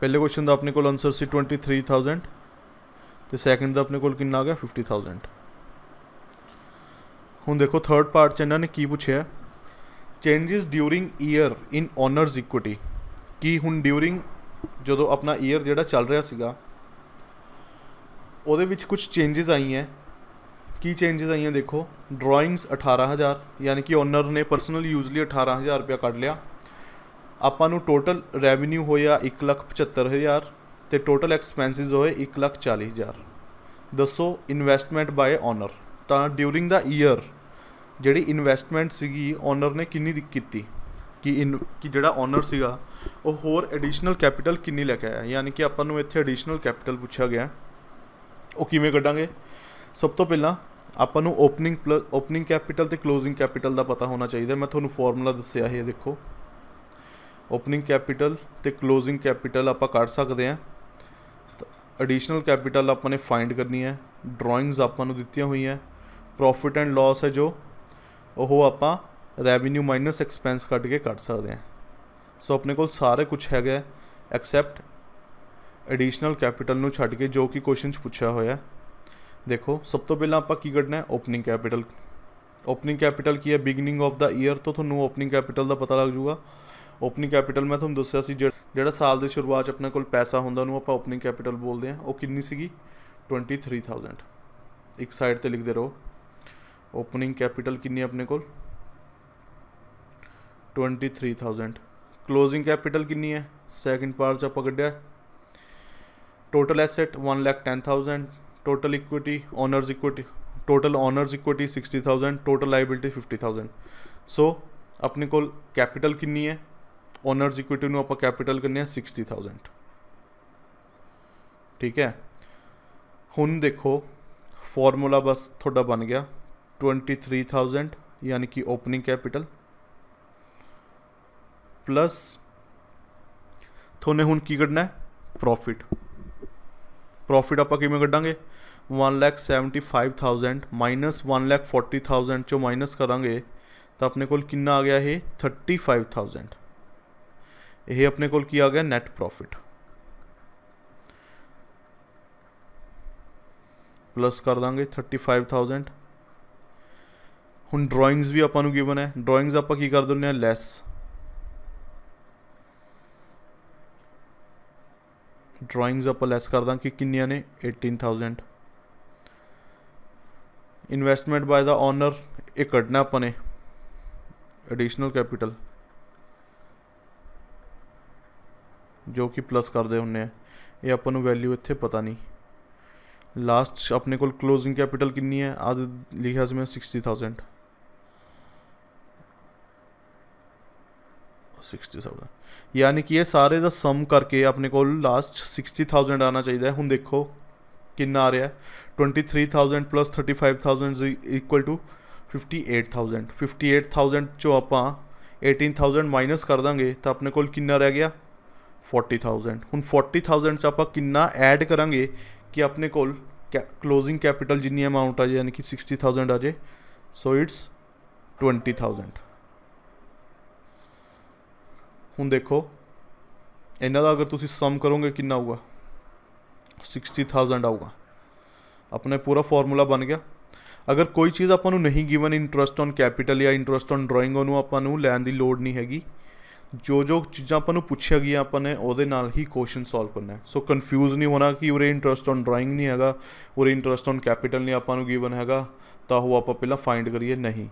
पहले क्वेश्चन का अपने को आंसर से ट्वेंटी थ्री थाउजेंड तो सैकेंड का अपने को गया फिफ्टी थाउजेंड हूँ देखो थर्ड पार्ट इन्होंने की पूछे changes during year in owners equity ਕੀ ਹੁਣ ਡਿਊਰਿੰਗ ਜਦੋਂ ਆਪਣਾ ਈਅਰ ਜਿਹੜਾ ਚੱਲ ਰਿਹਾ ਸੀਗਾ ਉਹਦੇ ਵਿੱਚ ਕੁਝ ਚੇਂजेस ਆਈਆਂ ਹੈ ਕੀ ਚੇਂजेस ਆਈਆਂ ਦੇਖੋ ਡਰਾਇੰਗਸ 18000 ਯਾਨੀ ਕਿ ਓਨਰ ਨੇ ਪਰਸਨਲ ਯੂਜ਼ ਲਈ 18000 ਰੁਪਏ ਕੱਢ ਲਿਆ ਆਪਾਂ ਨੂੰ ਟੋਟਲ ਰੈਵਨਿਊ ਹੋਇਆ 175000 ਤੇ ਟੋਟਲ ਐਕਸਪੈਂਸਸ ਹੋਏ 140000 ਦੱਸੋ ਇਨਵੈਸਟਮੈਂਟ ਬਾਏ ਓਨਰ ਤਾਂ ਡਿਊਰਿੰਗ ਦਾ ਈਅਰ ਜਿਹੜੀ ਇਨਵੈਸਟਮੈਂਟ ਸੀਗੀ ਓਨਰ ਨੇ ਕਿੰਨੀ ਦੀ ਕੀਤੀ ਕਿ ਇਨ ਕਿ ਜਿਹੜਾ ਓਨਰ ਸੀਗਾ ਉਹ ਹੋਰ ਐਡੀਸ਼ਨਲ ਕੈਪੀਟਲ ਕਿੰਨੀ ਲੈ ਕੇ ਆਇਆ ਯਾਨੀ ਕਿ ਆਪਾਂ ਨੂੰ ਇੱਥੇ ਐਡੀਸ਼ਨਲ ਕੈਪੀਟਲ ਪੁੱਛਿਆ ਗਿਆ ਉਹ ਕਿਵੇਂ ਕੱਢਾਂਗੇ ਸਭ ਤੋਂ ਪਹਿਲਾਂ ਆਪਾਂ ਨੂੰ ਓਪਨਿੰਗ ਓਪਨਿੰਗ ਕੈਪੀਟਲ ਤੇ ਕਲੋਜ਼ਿੰਗ ਕੈਪੀਟਲ ਦਾ ਪਤਾ ਹੋਣਾ ਚਾਹੀਦਾ ਮੈਂ ਤੁਹਾਨੂੰ ਫਾਰਮੂਲਾ ਦੱਸਿਆ ਹੈ ਦੇਖੋ ਓਪਨਿੰਗ ਕੈਪੀਟਲ ਤੇ ਕਲੋਜ਼ਿੰਗ ਕੈਪੀਟਲ ਆਪਾਂ ਕੱਢ ਸਕਦੇ ਹਾਂ ਐਡੀਸ਼ਨਲ ਕੈਪੀਟਲ ਆਪਾਂ ਨੇ ਫਾਈਂਡ ਕਰਨੀ ਹੈ ਡਰਾਇੰਗਸ ਆਪਾਂ ਨੂੰ ਦਿੱਤੀਆਂ ਹੋਈਆਂ ਪ੍ਰੋਫਿਟ ਐਂਡ ਲਾਸ ਹੈ ਜੋ ਉਹ ਆਪਾਂ ਰੈਵਨਿਊ ਮਾਈਨਸ ਐਕਸਪੈਂਸ ਕੱਢ ਕੇ ਕੱਢ ਸਕਦੇ ਹਾਂ ਸੋ ਆਪਣੇ ਕੋਲ ਸਾਰੇ ਕੁਝ ਹੈਗਾ ਐਕਸੈਪਟ ਐਡੀਸ਼ਨਲ ਕੈਪੀਟਲ ਨੂੰ ਛੱਡ ਕੇ ਜੋ ਕਿ ਕੁਐਸਚਨ 'ਚ ਪੁੱਛਿਆ ਹੋਇਆ ਦੇਖੋ ਸਭ ਤੋਂ ਪਹਿਲਾਂ ਆਪਾਂ ਕੀ ਕਰਨਾ ਹੈ ਓਪਨਿੰਗ ਕੈਪੀਟਲ ਓਪਨਿੰਗ ਕੈਪੀਟਲ ਕੀ ਹੈ ਬਿਗਨਿੰਗ ਆਫ ਦਾ ਈਅਰ ਤੋਂ ਤੁਹਾਨੂੰ ਓਪਨਿੰਗ ਕੈਪੀਟਲ ਦਾ ਪਤਾ ਲੱਗ ਜਾਊਗਾ ਓਪਨਿੰਗ ਕੈਪੀਟਲ ਮੈਂ ਤੁਹਾਨੂੰ ਦੱਸਿਆ ਸੀ ਜਿਹੜਾ ਸਾਲ ਦੇ ਸ਼ੁਰੂਆਤ ਆਪਣੇ ਕੋਲ ਪੈਸਾ ਹੁੰਦਾ ਉਹਨੂੰ ਆਪਾਂ ਓਪਨਿੰਗ ਕੈਪੀਟਲ ਬੋਲਦੇ ਆ ਉਹ ਕਿੰਨੀ ਸੀਗੀ 23000 ਇੱਕ ਸਾਈਡ ਤੇ ਲਿਖਦੇ ਰਹੋ ओपनिंग कैपिटल कि अपने को twenty three thousand closing capital कि है सेकंड पार्ट जब पकड़ा total asset one lakh ten thousand total equity owners equity total owners equity sixty thousand total liability fifty thousand so अपने को कैपिटल कितनी है इक्विटी में आप ਕੈਪੀਟਲ ਕਰਨੀ सिक्सटी थाउजेंड ठीक है ਹੁਣ देखो फॉर्मूला बस थोड़ा बन गया ट्वेंटी थ्री थाउजेंड यानी कि ओपनिंग कैपिटल प्लस थोने हूँ की कड़ना है प्रॉफिट प्रॉफिट आप किमें क्डा one lakh seventy five thousand minus one lakh forty thousand चो माइनस करा तो अपने को आ गया है थर्टी फाइव थाउजेंड यह अपने को आ गया नैट प्रॉफिट प्लस कर देंगे थर्टी फाइव थाउजेंड हूँ ड्रॉइंग्स भी आपको गिवन है ड्रॉइंग्स आप कर दें लैस ड्रॉइंग्स आप लैस कर दें कि किनिया ने eighteen thousand investment by the owner एक कटना अपने एडिशनल कैपीटल जो कि प्लस कर दे होंने ये अपन वैल्यू इतने पता नहीं लास्ट अपने कोल क्लोजिंग कैपिटल किन्नी है लिखा से मैं सिक्सटी थाउजेंड सिक्सटी थाउजेंड यानी कि यह सारे का सम करके अपने को लास्ट सिक्सटी थाउजेंड आना चाहिए हूँ देखो कि आ रहा है twenty three thousand plus thirty five thousand equal to fifty eight thousand fifty eight thousand चो आप एटीन थाउजेंड माइनस कर देंगे तो अपने को रह गया फोर्टी थाउजेंड हूँ फोर्टी थाउजेंड से आप कि एड करा कि अपने को क्लोजिंग कैपिटल जिनी अमाउंट आ जाए यानी कि सिक्सटी थाउजेंड आ जाए सो इट्स ट्वेंटी थाउजेंड ਹੁਣ ਦੇਖੋ ਇਹਨਾਂ ਦਾ ਅਗਰ ਤੁਸੀਂ ਸਮ ਕਰੋਗੇ ਕਿੰਨਾ ਆਊਗਾ 60000 ਆਊਗਾ ਆਪਣੇ ਪੂਰਾ ਫਾਰਮੂਲਾ ਬਣ ਗਿਆ ਅਗਰ ਕੋਈ ਚੀਜ਼ ਆਪਾਂ ਨੂੰ ਨਹੀਂ ਗਿਵਨ ਇੰਟਰਸਟ ਔਨ ਕੈਪੀਟਲ ਜਾਂ ਇੰਟਰਸਟ ਔਨ ਡਰਾਇੰਗ ਉਹਨੂੰ ਆਪਾਂ ਨੂੰ ਲੈਣ ਦੀ ਲੋੜ ਨਹੀਂ ਹੈਗੀ ਜੋ ਜੋ ਚੀਜ਼ਾਂ ਆਪਾਂ ਨੂੰ ਪੁੱਛਿਆ ਗਿਆ ਆਪਾਂ ਨੇ ਉਹਦੇ ਨਾਲ ਹੀ ਕੁਐਸਚਨ ਸੋਲਵ ਕਰਨਾ ਹੈ ਸੋ ਕਨਫਿਊਜ਼ ਨਹੀਂ ਹੋਣਾ ਕਿ ਉਰੇ ਇੰਟਰਸਟ ਔਨ ਡਰਾਇੰਗ ਨਹੀਂ ਹੈਗਾ ਉਰੇ ਇੰਟਰਸਟ ਔਨ ਕੈਪੀਟਲ ਨਹੀਂ ਆਪਾਂ ਨੂੰ ਗਿਵਨ ਹੈਗਾ ਤਾਂ ਉਹ ਆਪਾਂ ਪਹਿਲਾਂ ਫਾਈਂਡ ਕਰੀਏ ਨਹੀਂ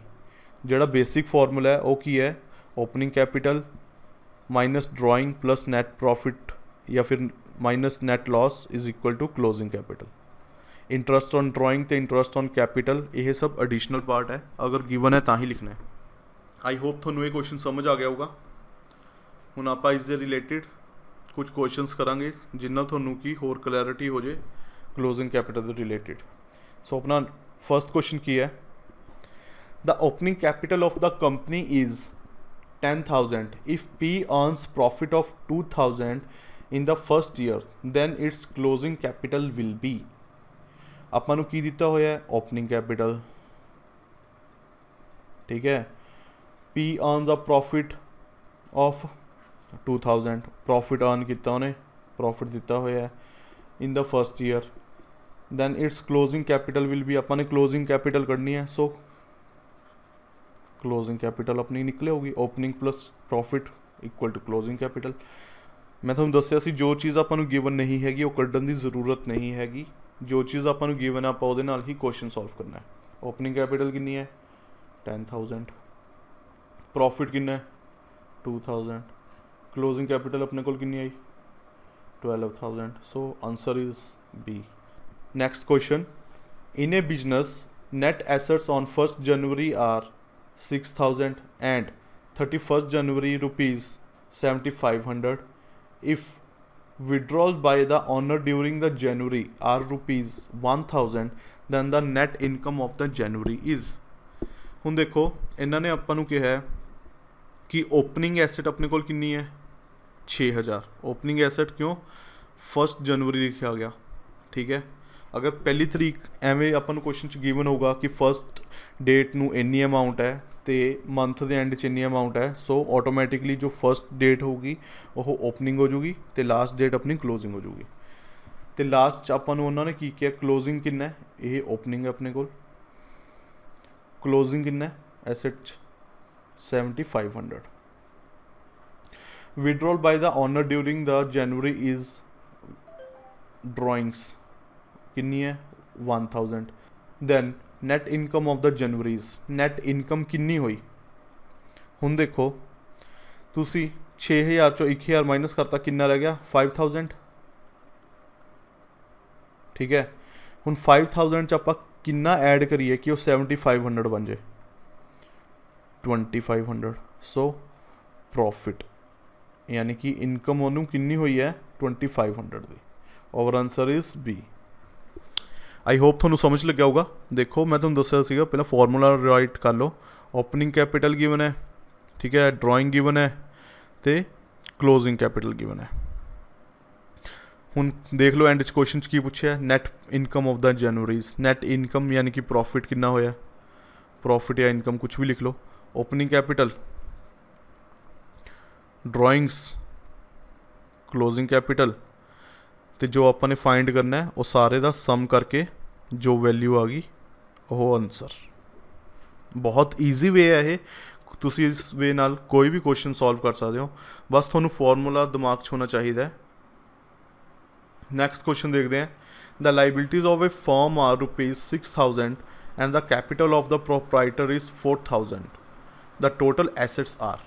ਜਿਹੜਾ ਬੇਸਿਕ ਫਾਰਮੂਲਾ ਹੈ ਉਹ ਕੀ ਹੈ opening capital minus drawing plus net profit या फिर minus net loss is equal to closing capital interest on drawing तो इंटरेस्ट ऑन कैपिटल यह सब अडिशनल पार्ट है अगर गिवन है तो ही लिखना है आई होप थो ये क्वेश्चन समझ आ गया होगा हूँ आप इस रिलेटिड कुछ क्वेश्चन करा जिन्हें ਜਿਨ੍ਹਾਂ की होर कलैरिटी हो जाए क्लोजिंग कैपिटल रिलेटिड सो अपना फस्ट क्वेश्चन की है the opening capital of the company is ten thousand if P earns profit of two thousand in the first year then its closing capital will be अपन की दिता हुआ opening capital ठीक है P earns a profit of two thousand profit earn किया उन्हें profit दिता हुआ in the first year then its closing capital will be अपन ने क्लोजिंग कैपिटल करनी है सो क्लोजिंग कैपिटल अपनी निकले होगी opening plus profit equal to closing capital ਮੈਂ ਤੁਹਾਨੂੰ ਦੱਸਿਆ ਸੀ ਜੋ ਚੀਜ਼ ਆਪਾਂ ਨੂੰ ਗਿਵਨ ਨਹੀਂ ਹੈਗੀ ਉਹ ਕੱਢਣ ਦੀ ਜ਼ਰੂਰਤ ਨਹੀਂ ਹੈਗੀ ਜੋ ਚੀਜ਼ ਆਪਾਂ ਨੂੰ ਗਿਵਨ ਆਪਾਂ ਉਹਦੇ ਨਾਲ ਹੀ ਕੁਐਸਚਨ ਸੋਲਵ ਕਰਨਾ ਹੈ ਓਪਨਿੰਗ ਕੈਪੀਟਲ ਕਿੰਨੀ ਹੈ 10000 ਪ੍ਰੋਫਿਟ ਕਿੰਨਾ ਹੈ 2000 ਕਲੋਜ਼ਿੰਗ ਕੈਪੀਟਲ ਆਪਣੇ ਕੋਲ ਕਿੰਨੀ ਆਈ 12000 so answer is B next question in a business net assets on 1st January are six thousand and thirty first January rupees seventy five hundred if withdrawals by the owner during the January are rupees 1000 then the net income of the January is ਹੁਣ ਦੇਖੋ ਇਹਨਾਂ ਨੇ ਆਪਾਂ ਨੂੰ ਕਿਹਾ ਹੈ ਕਿ opening asset ਆਪਣੇ ਕੋਲ ਕਿੰਨੀ ਹੈ 6000 ਓਪਨਿੰਗ ਐਸੈਟ ਕਿਉਂ 1 ਜਨਵਰੀ ਲਿਖਿਆ ਗਿਆ ਠੀਕ ਹੈ ਅਗਰ ਪਹਿਲੀ ਤਰੀਕ ਐਵੇਂ ਆਪਾਂ ਨੂੰ ਕੁਐਸਚਨ ਚ ਗਿਵਨ ਹੋਗਾ ਕਿ ਫਰਸਟ ਡੇਟ ਨੂੰ ਇੰਨੀ ਅਮਾਉਂਟ ਹੈ तो मंथ के एंड इन्नी अमाउंट है सो ऑटोमैटिकली जो फस्ट डेट होगी वह ओपनिंग हो जूगी तो लास्ट डेट अपनी क्लोजिंग हो जूगी तो लास्ट आपू ने किया क्लोजिंग किन्ना यह ओपनिंग अपने को क्लोजिंग किन्ना asset seventy five hundred withdrawal by the owner during the January is drawings कि one thousand then net income of the January's net income किन्नी हुई हूँ देखो तुम छे हज़ार चो एक हज़ार माइनस करता कि रह गया फाइव थाउजेंड ठीक है हूँ फाइव थाउजेंड आप कि एड करिए कि सैवनटी फाइव हंड्रड बन जाए twenty five hundred so profit यानी कि इनकम उन्होंने कि हुई है ट्वेंटी फाइव हंड्रड की our answer is B I hope थोनों समझ लग होगा देखो मैं तुम दस रहा पहला फॉर्मूला राइट कर लो ओपनिंग कैपिटल गिवन है ठीक है ड्रॉइंग गिवन है तो क्लोजिंग कैपिटल गिवन है हूँ देख लो एंड क्वेश्चन की पूछे net income of the January's net income यानी कि प्रॉफिट किन्ना होया प्रॉफिट या इनकम कुछ भी लिख लो opening capital drawings closing capital ਤੇ ਜੋ ਆਪਾਂ ਨੇ ਫਾਈਂਡ ਕਰਨਾ ਹੈ ਉਹ ਸਾਰੇ ਦਾ ਸਮ ਕਰਕੇ ਜੋ ਵੈਲਿਊ ਆ ਗਈ ਉਹ ਆਨਸਰ ਬਹੁਤ ਈਜ਼ੀ ਵੇ ਹੈ ਇਹ ਤੁਸੀਂ ਇਸ ਵੇ ਨਾਲ ਕੋਈ ਵੀ ਕੁਐਸਚਨ ਸੋਲਵ ਕਰ ਸਕਦੇ ਹੋ ਬਸ ਤੁਹਾਨੂੰ ਫਾਰਮੂਲਾ ਦਿਮਾਗ 'ਚ ਹੋਣਾ ਚਾਹੀਦਾ ਹੈ ਨੈਕਸਟ ਕੁਐਸਚਨ ਦੇਖਦੇ ਹਾਂ the liabilities of a firm are rupees 6000 and the capital of the proprietor is 4000 the total assets are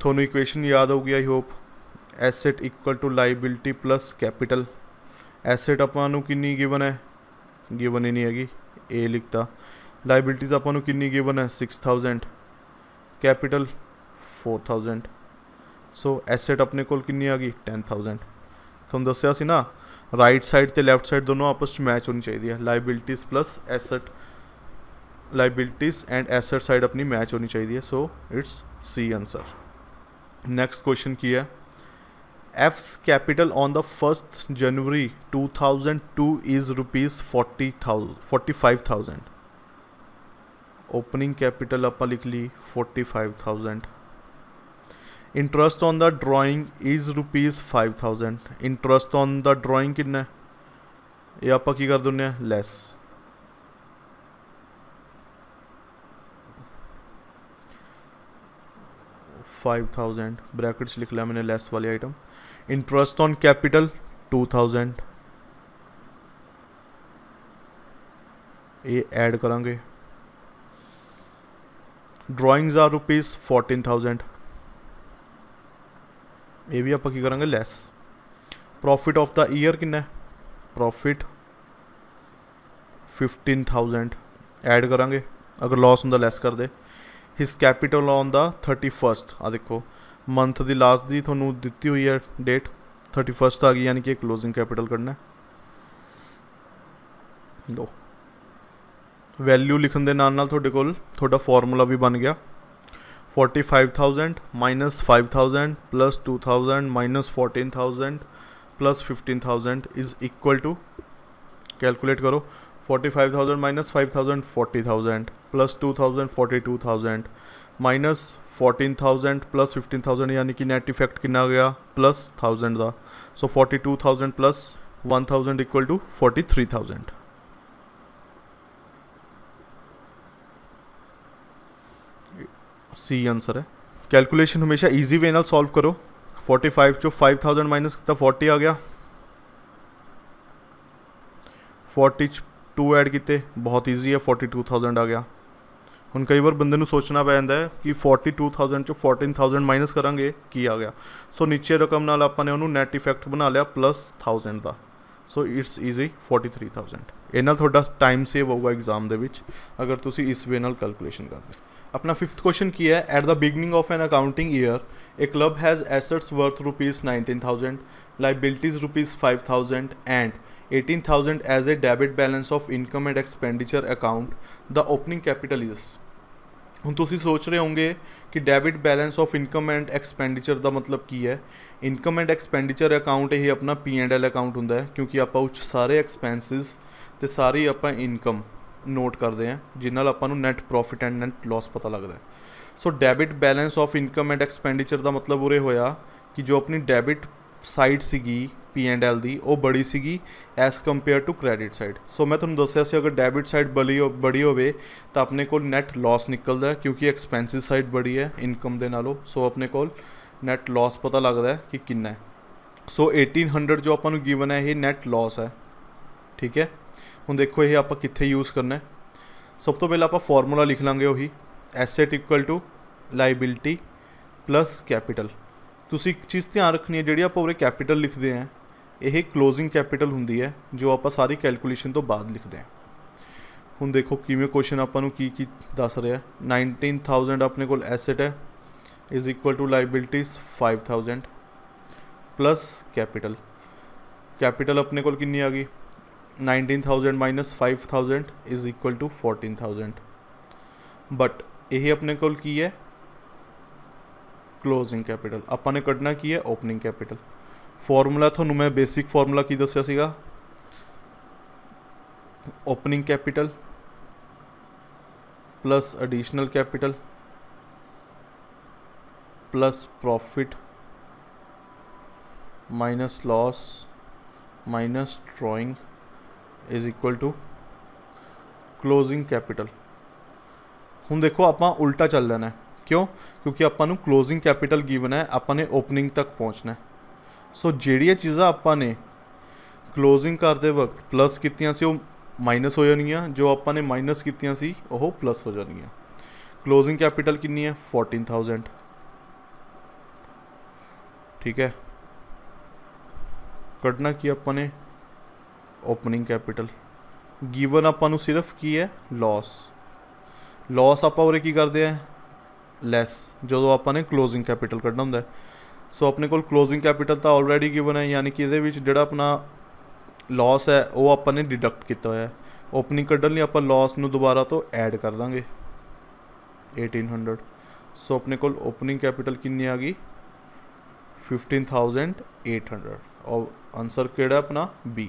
ਤੁਹਾਨੂੰ ਇਕੁਏਸ਼ਨ ਯਾਦ ਹੋ ਗਈ I hope asset equal to liability plus capital asset अपन कि गिवन है given ही नहीं हैगी ए लिखता लाइबिलिटीज़ आप कि गिवन है six thousand capital four thousand so asset अपने को कि आ गई टेन थाउजेंड थोन दस्या ना राइट साइड तो लैफ्ट साइड दोनों आपस मैच होनी चाहिए है liabilities plus asset liabilities and asset side अपनी मैच होनी चाहिए so it's C answer next question की है F's capital on the first January 2002 is forty five thousand opening capital आप लिख ली forty five thousand interest on the drawing is rupees five thousand interest on the drawing किन्ना ये आप कर दें लैस फाइव थाउजेंड ब्रैकेट्स लिख लिया मैंने लेस वाली item interest on capital two thousand ये ऐड करेंगे drawings are rupees fourteen thousand ये भी आप की करेंगे less profit of the year किन्ना है प्रॉफिट फिफ्टीन थाउजेंड ऐड करा अगर लॉस हों लैस कर दे his capital on the thirty first आ देखो मंथ की लास्ट की थोनू दिती हुई है डेट थर्टी फस्ट आ गई यानी कि क्लोजिंग कैपिटल करना है लो वैल्यू लिखने के ना थोड़े थोड़ा फॉर्मूला भी बन गया forty five thousand minus five thousand plus two thousand minus fourteen thousand plus fifteen thousand is equal to calculate करो forty forty five thousand minus five thousand forty thousand plus two thousand forty two thousand minus fourteen thousand plus fifteen thousand यानी कि net effect किन्ना गया plus thousand का so forty two thousand plus one thousand equal to forty three thousand सी answer है calculation हमेशा easy way नाल solve करो चो फाइव थाउजेंड माइनस कितना फोर्टी आ गया फोर्टी 2 ਐਡ ਕੀਤੇ ਬਹੁਤ ਈਜ਼ੀ ਹੈ 42000 ਆ ਗਿਆ ਹੁਣ ਕਈ ਵਾਰ ਬੰਦੇ ਨੂੰ ਸੋਚਣਾ ਪੈ ਜਾਂਦਾ ਹੈ ਕਿ 42000 ਚੋਂ 14000 ਮਾਈਨਸ ਕਰਾਂਗੇ ਕੀ ਆ ਗਿਆ ਸੋ ਨੀਚੇ ਰਕਮ ਨਾਲ ਆਪਾਂ ਨੇ ਉਹਨੂੰ ਨੈਟ ਇਫੈਕਟ ਬਣਾ ਲਿਆ ਪਲੱਸ 1000 ਦਾ ਸੋ ਇਟਸ ਈਜ਼ੀ 43000 ਇਹ ਨਾਲ ਤੁਹਾਡਾ ਟਾਈਮ ਸੇਵ ਹੋਊਗਾ ਐਗਜ਼ਾਮ ਦੇ ਵਿੱਚ ਅਗਰ ਤੁਸੀਂ ਇਸ ਵੇ ਨਾਲ ਕੈਲਕੂਲੇਸ਼ਨ ਕਰਦੇ ਆਪਣਾ 5th ਕੁਐਸਚਨ ਕੀ ਹੈ at the beginning of an accounting year a club has assets worth rupees 19000 liabilities rupees 5000 and 18000 as a debit balance of income and expenditure account the opening capital is ਹੁਣ ਤੁਸੀਂ ਸੋਚ ਰਹੇ ਹੋਵੋਗੇ ਕਿ debit balance of income and expenditure ਦਾ ਮਤਲਬ ਕੀ ਹੈ ਇਨਕਮ ਐਂਡ ਐਕਸਪੈਂਡੀਚਰ ਅਕਾਊਂਟ ਇਹ ਆਪਣਾ ਪੀ ਐਂਡ ਐਲ ਅਕਾਊਂਟ ਹੁੰਦਾ ਹੈ ਕਿਉਂਕਿ ਆਪਾਂ ਉੱਚ ਸਾਰੇ ਐਕਸਪੈਂਸਸ ਤੇ ਸਾਰੀ ਆਪਾਂ ਇਨਕਮ ਨੋਟ ਕਰਦੇ ਹਾਂ ਜਿਨ ਨਾਲ ਆਪਾਂ ਨੂੰ net profit and net loss ਪਤਾ ਲੱਗਦਾ ਹੈ so debit balance of income and expenditure ਦਾ ਮਤਲਬ ਉਰੇ ਹੋਇਆ ਕਿ ਜੋ ਆਪਣੀ ਡੈਬਿਟ ਸਾਈਡ ਸੀਗੀ पी एंड एल की वह बड़ी सी as compare to credit side so मैं थोड़ा दसिया अगर डैबिट साइड बली हो बड़ी हो तो अपने को नैट लॉस निकलता है क्योंकि एक्सपेंसिव साइड बड़ी है इनकम के नो सो अपने को नैट लॉस पता लगता है कि किन्ना सो एटीन हंड्रड जो अपन गिवन है ये नैट लॉस है ठीक है हम देखो ये आप कि यूज़ करना है सब तो पहले आप फॉर्मूला लिख लेंगे उ asset equal to liability plus capital तो एक चीज़ ध्यान रखनी है जी आप कैपीटल लिखते हैं यह क्लोजिंग कैपीटल होंगी है जो आप सारी कैलकुलेशन तो बाद लिखते हैं हूँ देखो किमें क्वेश्चन आपको दस रहा नाइनटीन थाउजेंड अपने को है is equal to liabilities five thousand plus capital capital अपने को आ गई nineteen thousand minus five thousand is equal to fourteen thousand but यही अपने को है क्लोजिंग कैपीटल अपने कटना की है ओपनिंग कैपीटल ਫਾਰਮੂਲਾ ਤੁਹਾਨੂੰ ਮੈਂ ਬੇਸਿਕ ਫਾਰਮੂਲਾ ਕੀ ਦੱਸਿਆ ਸੀਗਾ opening capital plus additional capital plus profit minus loss minus drawing is equal to closing capital ਹੁਣ ਦੇਖੋ ਆਪਾਂ ਉਲਟਾ ਚੱਲ ਲੈਣਾ ਹੈ ਕਿਉਂ ਕਿਉਂਕਿ ਆਪਾਂ ਨੂੰ ਕਲੋਜ਼ਿੰਗ ਕੈਪੀਟਲ ਗਿਵਨ ਹੈ ਆਪਾਂ ਨੇ ਓਪਨਿੰਗ ਤੱਕ ਪਹੁੰਚਣਾ ਹੈ ਸੋ ਜਿਹੜੀਆਂ ਚੀਜ਼ਾਂ ਆਪਾਂ ਨੇ ਕਲੋਜ਼ਿੰਗ ਕਰਦੇ ਵਕਤ ਪਲੱਸ ਕੀਤੀਆਂ ਸੀ ਉਹ ਮਾਈਨਸ ਹੋ ਜਾਣਗੀਆਂ ਜੋ ਆਪਾਂ ਨੇ ਮਾਈਨਸ ਕੀਤੀਆਂ ਸੀ ਉਹ ਪਲੱਸ ਹੋ ਜਾਣਗੀਆਂ ਕਲੋਜ਼ਿੰਗ ਕੈਪੀਟਲ ਕਿੰਨੀ ਹੈ 14000 ਠੀਕ ਹੈ ਕੱਢਣਾ ਕੀ ਆਪਾਂ ਨੇ ਓਪਨਿੰਗ ਕੈਪੀਟਲ ਗਿਵਨ ਆਪਾਂ ਨੂੰ ਸਿਰਫ ਕੀ ਹੈ ਲਾਸ ਲਾਸ ਆਪਾਂ ਉਹਰੇ ਕੀ ਕਰਦੇ ਆ ਲੈਸ ਜਦੋਂ ਆਪਾਂ ਨੇ ਕਲੋਜ਼ਿੰਗ ਕੈਪੀਟਲ ਕੱਢਣਾ ਹੁੰਦਾ ਹੈ ਸੋ ਆਪਣੇ ਕੋਲ ক্লোজিং ਕੈਪੀਟਲ ਤਾਂ ਆਲਰੇਡੀ ਗਿਵਨ ਹੈ ਯਾਨੀ ਕਿ ਇਹਦੇ ਵਿੱਚ ਜਿਹੜਾ ਆਪਣਾ ਲਾਸ ਹੈ ਉਹ ਆਪਾਂ ਨੇ ਡਿਡਕਟ ਕੀਤਾ ਹੋਇਆ ਹੈ ਓਪਨਿੰਗ ਕੱਢਣ ਲਈ ਆਪਾਂ ਲਾਸ ਨੂੰ ਦੁਬਾਰਾ ਤੋਂ ਐਡ ਕਰ ਦਾਂਗੇ 1800 ਸੋ ਆਪਣੇ ਕੋਲ ਓਪਨਿੰਗ ਕੈਪੀਟਲ ਕਿੰਨੀ ਆ ਗਈ 15800 ਔਰ ਆਨਸਰ ਕਿਹੜਾ ਆਪਣਾ ਬੀ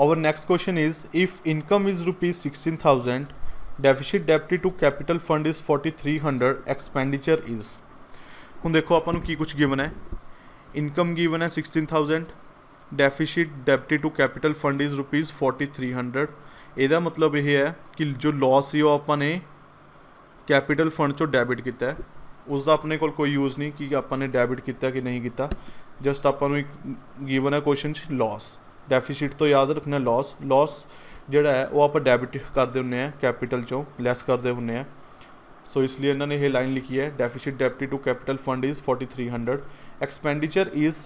ਔਰ next question is if income is rupees 16000 deficit debited to capital fund is 4300 expenditure is ਹੁਣ ਦੇਖੋ ਆਪਾਂ ਨੂੰ ਕੀ ਕੁਝ ਗਿਵਨ ਹੈ ਇਨਕਮ ਗਿਵਨ ਹੈ 16000 deficit debited to capital fund is rupees 4300 ਇਹਦਾ ਮਤਲਬ ਇਹ ਹੈ ਕਿ ਜੋ ਲਾਸ ਸੀ ਉਹ ਆਪਾਂ ਨੇ ਕੈਪੀਟਲ ਫੰਡ ਚੋਂ ਡੈਬਿਟ ਕੀਤਾ ਹੈ ਉਸ ਦਾ ਆਪਣੇ ਕੋਲ ਕੋਈ ਯੂਜ਼ ਨਹੀਂ ਕਿ ਆਪਾਂ ਨੇ ਡੈਬਿਟ ਕੀਤਾ ਕਿ ਨਹੀਂ ਕੀਤਾ ਜਸਟ ਆਪਾਂ ਨੂੰ ਇੱਕ ਗਿਵਨ ਹੈ ਕੁਐਸਚਨ ਚ ਲਾਸ ਡੈਫੀਸਿਟ ਤੋਂ ਯਾਦ ਰੱਖਣਾ ਲਾਸ ਲਾਸ ਜਿਹੜਾ ਹੈ ਉਹ ਆਪਾਂ ਡੈਬਿਟ ਕਰਦੇ ਹੁੰਨੇ ਆ ਕੈਪੀਟਲ ਚੋਂ ਲੈਸ ਕਰਦੇ ਹੁੰਨੇ ਆ सो इसलिए इन्होंने ये लाइन लिखी है deficit debited to capital fund is forty three hundred expenditure is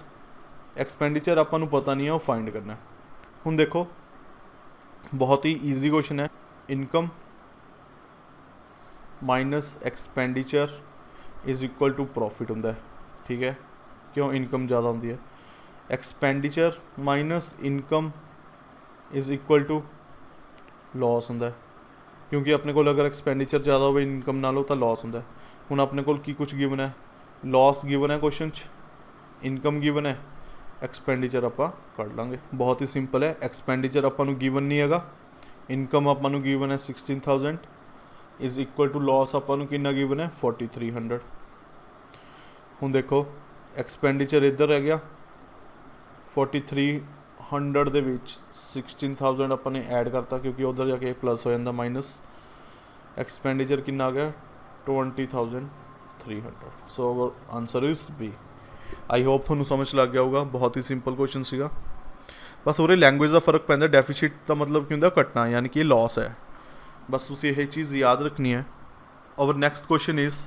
expenditure आप पता नहीं है वो फाइंड करना हूँ देखो बहुत ही ईजी क्वेश्चन है income minus expenditure is equal to profit होंगे ठीक है क्यों इनकम ज़्यादा होंगी है expenditure minus income is equal to loss होंगे ਕਿਉਂਕਿ ਆਪਣੇ ਕੋਲ ਅਗਰ ਐਕਸਪੈਂਡੀਚਰ ਜ਼ਿਆਦਾ ਹੋਵੇ ਇਨਕਮ ਨਾਲੋਂ ਤਾਂ ਲਾਸ ਹੁੰਦਾ ਹੁਣ ਆਪਣੇ ਕੋਲ ਕੀ ਕੁਝ ਗਿਵਨ ਹੈ ਲਾਸ ਗਿਵਨ ਹੈ ਕੁਐਸਚਨ 'ਚ ਇਨਕਮ ਗਿਵਨ ਹੈ ਐਕਸਪੈਂਡੀਚਰ ਆਪਾਂ ਕੱਢ ਲਾਂਗੇ ਬਹੁਤ ਹੀ ਸਿੰਪਲ ਹੈ ਐਕਸਪੈਂਡੀਚਰ ਆਪਾਂ ਨੂੰ ਗਿਵਨ ਨਹੀਂ ਹੈਗਾ ਇਨਕਮ ਆਪਾਂ ਨੂੰ ਗਿਵਨ ਹੈ 16000 ਇਜ਼ ਇਕੁਅਲ ਟੂ ਲਾਸ ਆਪਾਂ ਨੂੰ ਕਿੰਨਾ ਗਿਵਨ ਹੈ 4300 ਹੁਣ ਦੇਖੋ ਐਕਸਪੈਂਡੀਚਰ ਇੱਧਰ ਰਹਿ ਗਿਆ 43 100 ਦੇ ਵਿੱਚ 16000 ਆਪਾਂ ਨੇ ਐਡ ਕਰਤਾ ਕਿਉਂਕਿ ਉਧਰ ਜਾ ਕੇ ਪਲੱਸ ਹੋ ਜਾਂਦਾ ਮਾਈਨਸ ਐਕਸਪੈਂਡੀਚਰ ਕਿੰਨਾ ਆ ਗਿਆ 20300 so our answer is B I hope ਤੁਹਾਨੂੰ ਸਮਝ ਲੱਗ ਗਿਆ ਹੋਊਗਾ ਬਹੁਤ ਹੀ ਸਿੰਪਲ ਕੁਐਸਚਨ ਸੀਗਾ ਬਸ ਉਹਰੇ ਲੈਂਗੁਏਜ ਦਾ ਫਰਕ ਪੈਂਦਾ ਡੈਫੀਸਿਟ ਦਾ ਮਤਲਬ ਕੀ ਹੁੰਦਾ ਘਟਣਾ ਯਾਨੀ ਕਿ ਲਾਸ ਹੈ ਬਸ ਤੁਸੀਂ ਇਹ ਚੀਜ਼ ਯਾਦ ਰੱਖਣੀ ਹੈ our next question is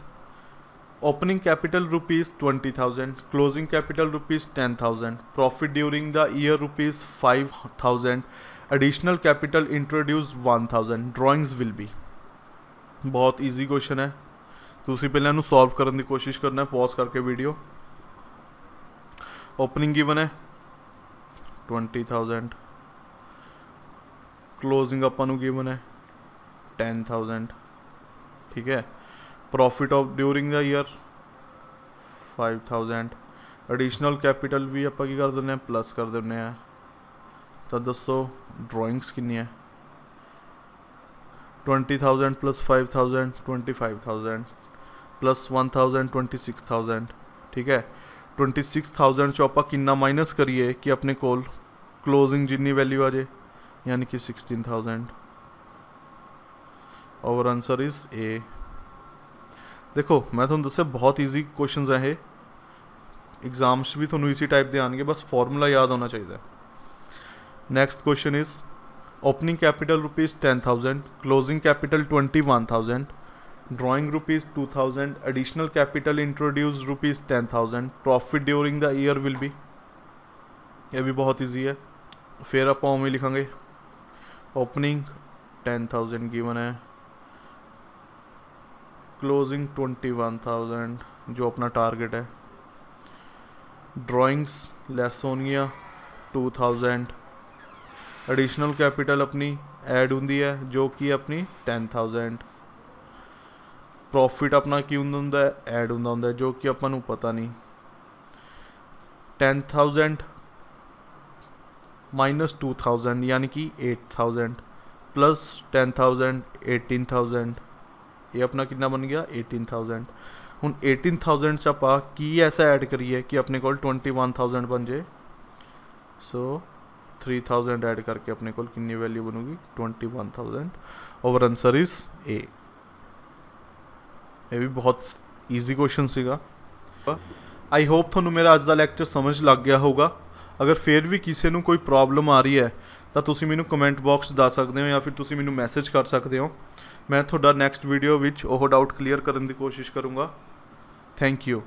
opening capital rupees twenty thousand closing capital rupees ten thousand profit during the year rupees five thousand additional capital introduce one thousand drawings will be बहुत ईजी क्वेश्चन है दूसरी पहले इन solve करने की कोशिश करना pause करके video opening given है ट्वेंटी थाउजेंड क्लोजिंग अपन गिवन है टेन थाउजेंड ठीक है profit of during the year five thousand additional capital भी आप कर दें प्लस कर दें तो दसो ड्रॉइंगस कि twenty thousand plus five thousand twenty five thousand plus one thousand twenty six thousand ठीक है ट्वेंटी सिक्स थाउजेंड चो आप कि माइनस करिए कि अपने कोल क्लोजिंग जिनी वैल्यू आ जाए यानी कि सिक्सटीन थाउजेंड और आंसर इज़ ए देखो मैं थोड़ा तो दस बहुत ईजी क्वेश्चन है ये ਐਗਜ਼ਾਮਸ भी थोड़ा तो इसी टाइप के आने बस फॉर्मूला याद होना चाहिए next question is opening capital rupees ten thousand closing capital twenty one thousand drawing rupees two thousand additional capital introduce rupees ten thousand profit during the year will be ये भी बहुत easy है फिर आप लिखा ओपनिंग टेन थाउजेंड गिवन है closing twenty one thousand जो अपना टारगेट है ड्राइंग्स लेस होनी टू थाउजेंड एडिशनल कैपिटल अपनी ऐड होंगी है जो कि अपनी टेन थाउजेंड प्रॉफिट अपना की हों ऐड हों जो कि अपन पता नहीं ten thousand minus two thousand यानी कि eight thousand plus ten thousand eighteen thousand ਇਹ ਆਪਣਾ ਕਿੰਨਾ ਬਣ ਗਿਆ 18000 ਹੁਣ 18000 ਚ ਆਪਾਂ ਕੀ ਐਸਾ ਐਡ ਕਰੀਏ ਕਿ ਆਪਣੇ ਕੋਲ 21000 ਬਣ ਜੇ ਸੋ 3000 ਐਡ ਕਰਕੇ ਆਪਣੇ ਕੋਲ ਕਿੰਨੀ ਵੈਲਿਊ ਬਣੂਗੀ 21000 ਔਰ ਆਨਸਰ ਇਜ਼ A ਇਹ ਵੀ ਬਹੁਤ ਈਜ਼ੀ ਕੁਐਸਚਨ ਸੀਗਾ ਆਈ ਹੋਪ ਤੁਹਾਨੂੰ ਮੇਰਾ ਅੱਜ ਦਾ ਲੈਕਚਰ ਸਮਝ ਲੱਗ ਗਿਆ ਹੋਊਗਾ ਅਗਰ ਫੇਰ ਵੀ ਕਿਸੇ ਨੂੰ ਕੋਈ ਪ੍ਰੋਬਲਮ ਆ ਰਹੀ ਹੈ ਤਾਂ ਤੁਸੀਂ ਮੈਨੂੰ ਕਮੈਂਟ ਬਾਕਸ ਦੱਸ ਸਕਦੇ ਹੋ ਜਾਂ ਫਿਰ ਤੁਸੀਂ ਮੈਨੂੰ ਮੈਸੇਜ ਕਰ ਸਕਦੇ ਹੋ ਮੈਂ ਤੁਹਾਡਾ ਨੈਕਸਟ ਵੀਡੀਓ ਵਿੱਚ ਉਹ ਡਾਊਟ ਕਲੀਅਰ ਕਰਨ ਦੀ ਕੋਸ਼ਿਸ਼ ਕਰੂੰਗਾ ਥੈਂਕ ਯੂ